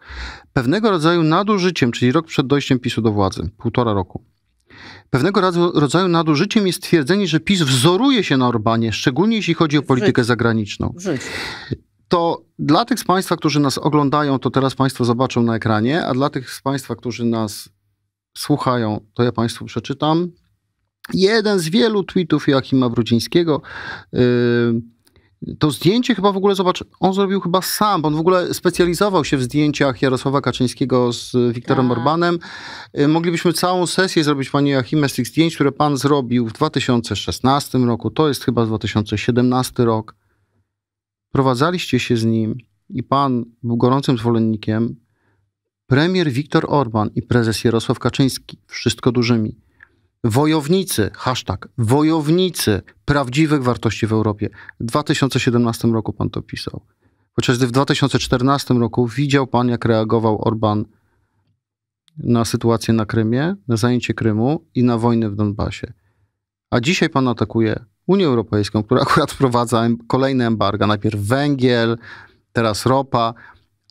pewnego rodzaju nadużyciem, czyli rok przed dojściem PiSu do władzy, półtora roku, Pewnego rodzaju nadużyciem jest twierdzenie, że PiS wzoruje się na Orbanie, szczególnie jeśli chodzi o politykę Żyć. zagraniczną. Żyć. To dla tych z Państwa, którzy nas oglądają, to teraz Państwo zobaczą na ekranie, a dla tych z Państwa, którzy nas słuchają, to ja Państwu przeczytam. Jeden z wielu tweetów Joachima Brudzińskiego. Yy, to zdjęcie chyba w ogóle, zobacz, on zrobił chyba sam, bo on w ogóle specjalizował się w zdjęciach Jarosława Kaczyńskiego z Wiktorem tak. Orbanem. Y, moglibyśmy całą sesję zrobić, panie Joachimie, z tych zdjęć, które pan zrobił w 2016 roku. To jest chyba 2017 rok. Prowadzaliście się z nim i pan był gorącym zwolennikiem. Premier Wiktor Orban i prezes Jarosław Kaczyński, wszystko dużymi Wojownicy, hashtag, wojownicy prawdziwych wartości w Europie. W 2017 roku pan to pisał. Chociaż w 2014 roku widział pan, jak reagował Orban na sytuację na Krymie, na zajęcie Krymu i na wojnę w Donbasie. A dzisiaj pan atakuje Unię Europejską, która akurat wprowadza kolejne embarga. Najpierw węgiel, teraz ropa.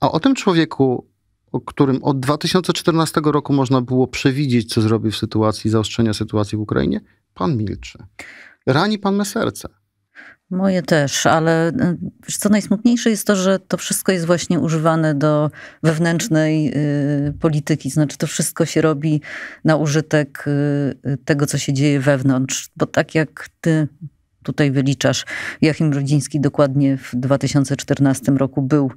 A o tym człowieku o którym od 2014 roku można było przewidzieć, co zrobi w sytuacji zaostrzenia sytuacji w Ukrainie, pan milczy. Rani pan me serce. Moje też, ale y, wiesz co najsmutniejsze jest to, że to wszystko jest właśnie używane do wewnętrznej y, polityki. Znaczy to wszystko się robi na użytek y, tego, co się dzieje wewnątrz. Bo tak jak ty tutaj wyliczasz, Joachim Rodziński dokładnie w 2014 roku był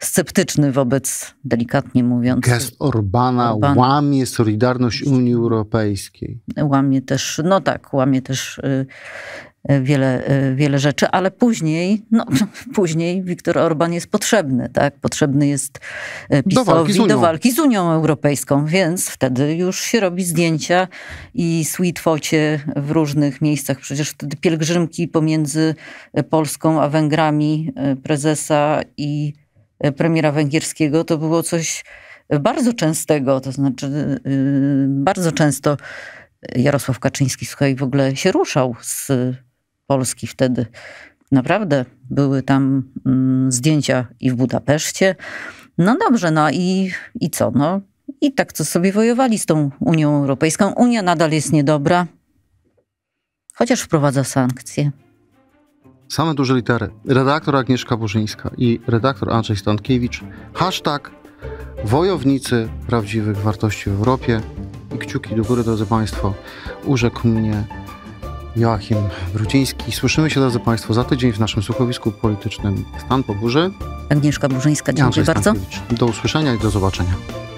sceptyczny wobec, delikatnie mówiąc. Gest Orbana, Orbana, łamie Solidarność Unii Europejskiej. Łamie też, no tak, łamie też y, y wiele, y, wiele rzeczy, ale później, no później Viktor Orban jest potrzebny, tak? Potrzebny jest y, PiSowi do walki, do walki z Unią Europejską, więc wtedy już się robi zdjęcia i sweetwocie w różnych miejscach. Przecież wtedy pielgrzymki pomiędzy Polską a Węgrami prezesa i E, premiera węgierskiego, to było coś bardzo częstego, to znaczy y, bardzo często e, Jarosław Kaczyński słuchaj, w ogóle się ruszał z Polski wtedy. Naprawdę były tam mm, zdjęcia i w Budapeszcie. No dobrze, no i, i co? No, I tak co sobie wojowali z tą Unią Europejską. Unia nadal jest niedobra, chociaż wprowadza sankcje. Same duże litery. Redaktor Agnieszka Burzyńska i redaktor Andrzej Stankiewicz. Hashtag Wojownicy prawdziwych wartości w Europie. I kciuki do góry, drodzy Państwo. Urzekł mnie Joachim Brudziński. Słyszymy się, drodzy Państwo, za tydzień w naszym słuchowisku politycznym Stan po burzy. Agnieszka Burzyńska, dziękuję bardzo. Do usłyszenia i do zobaczenia.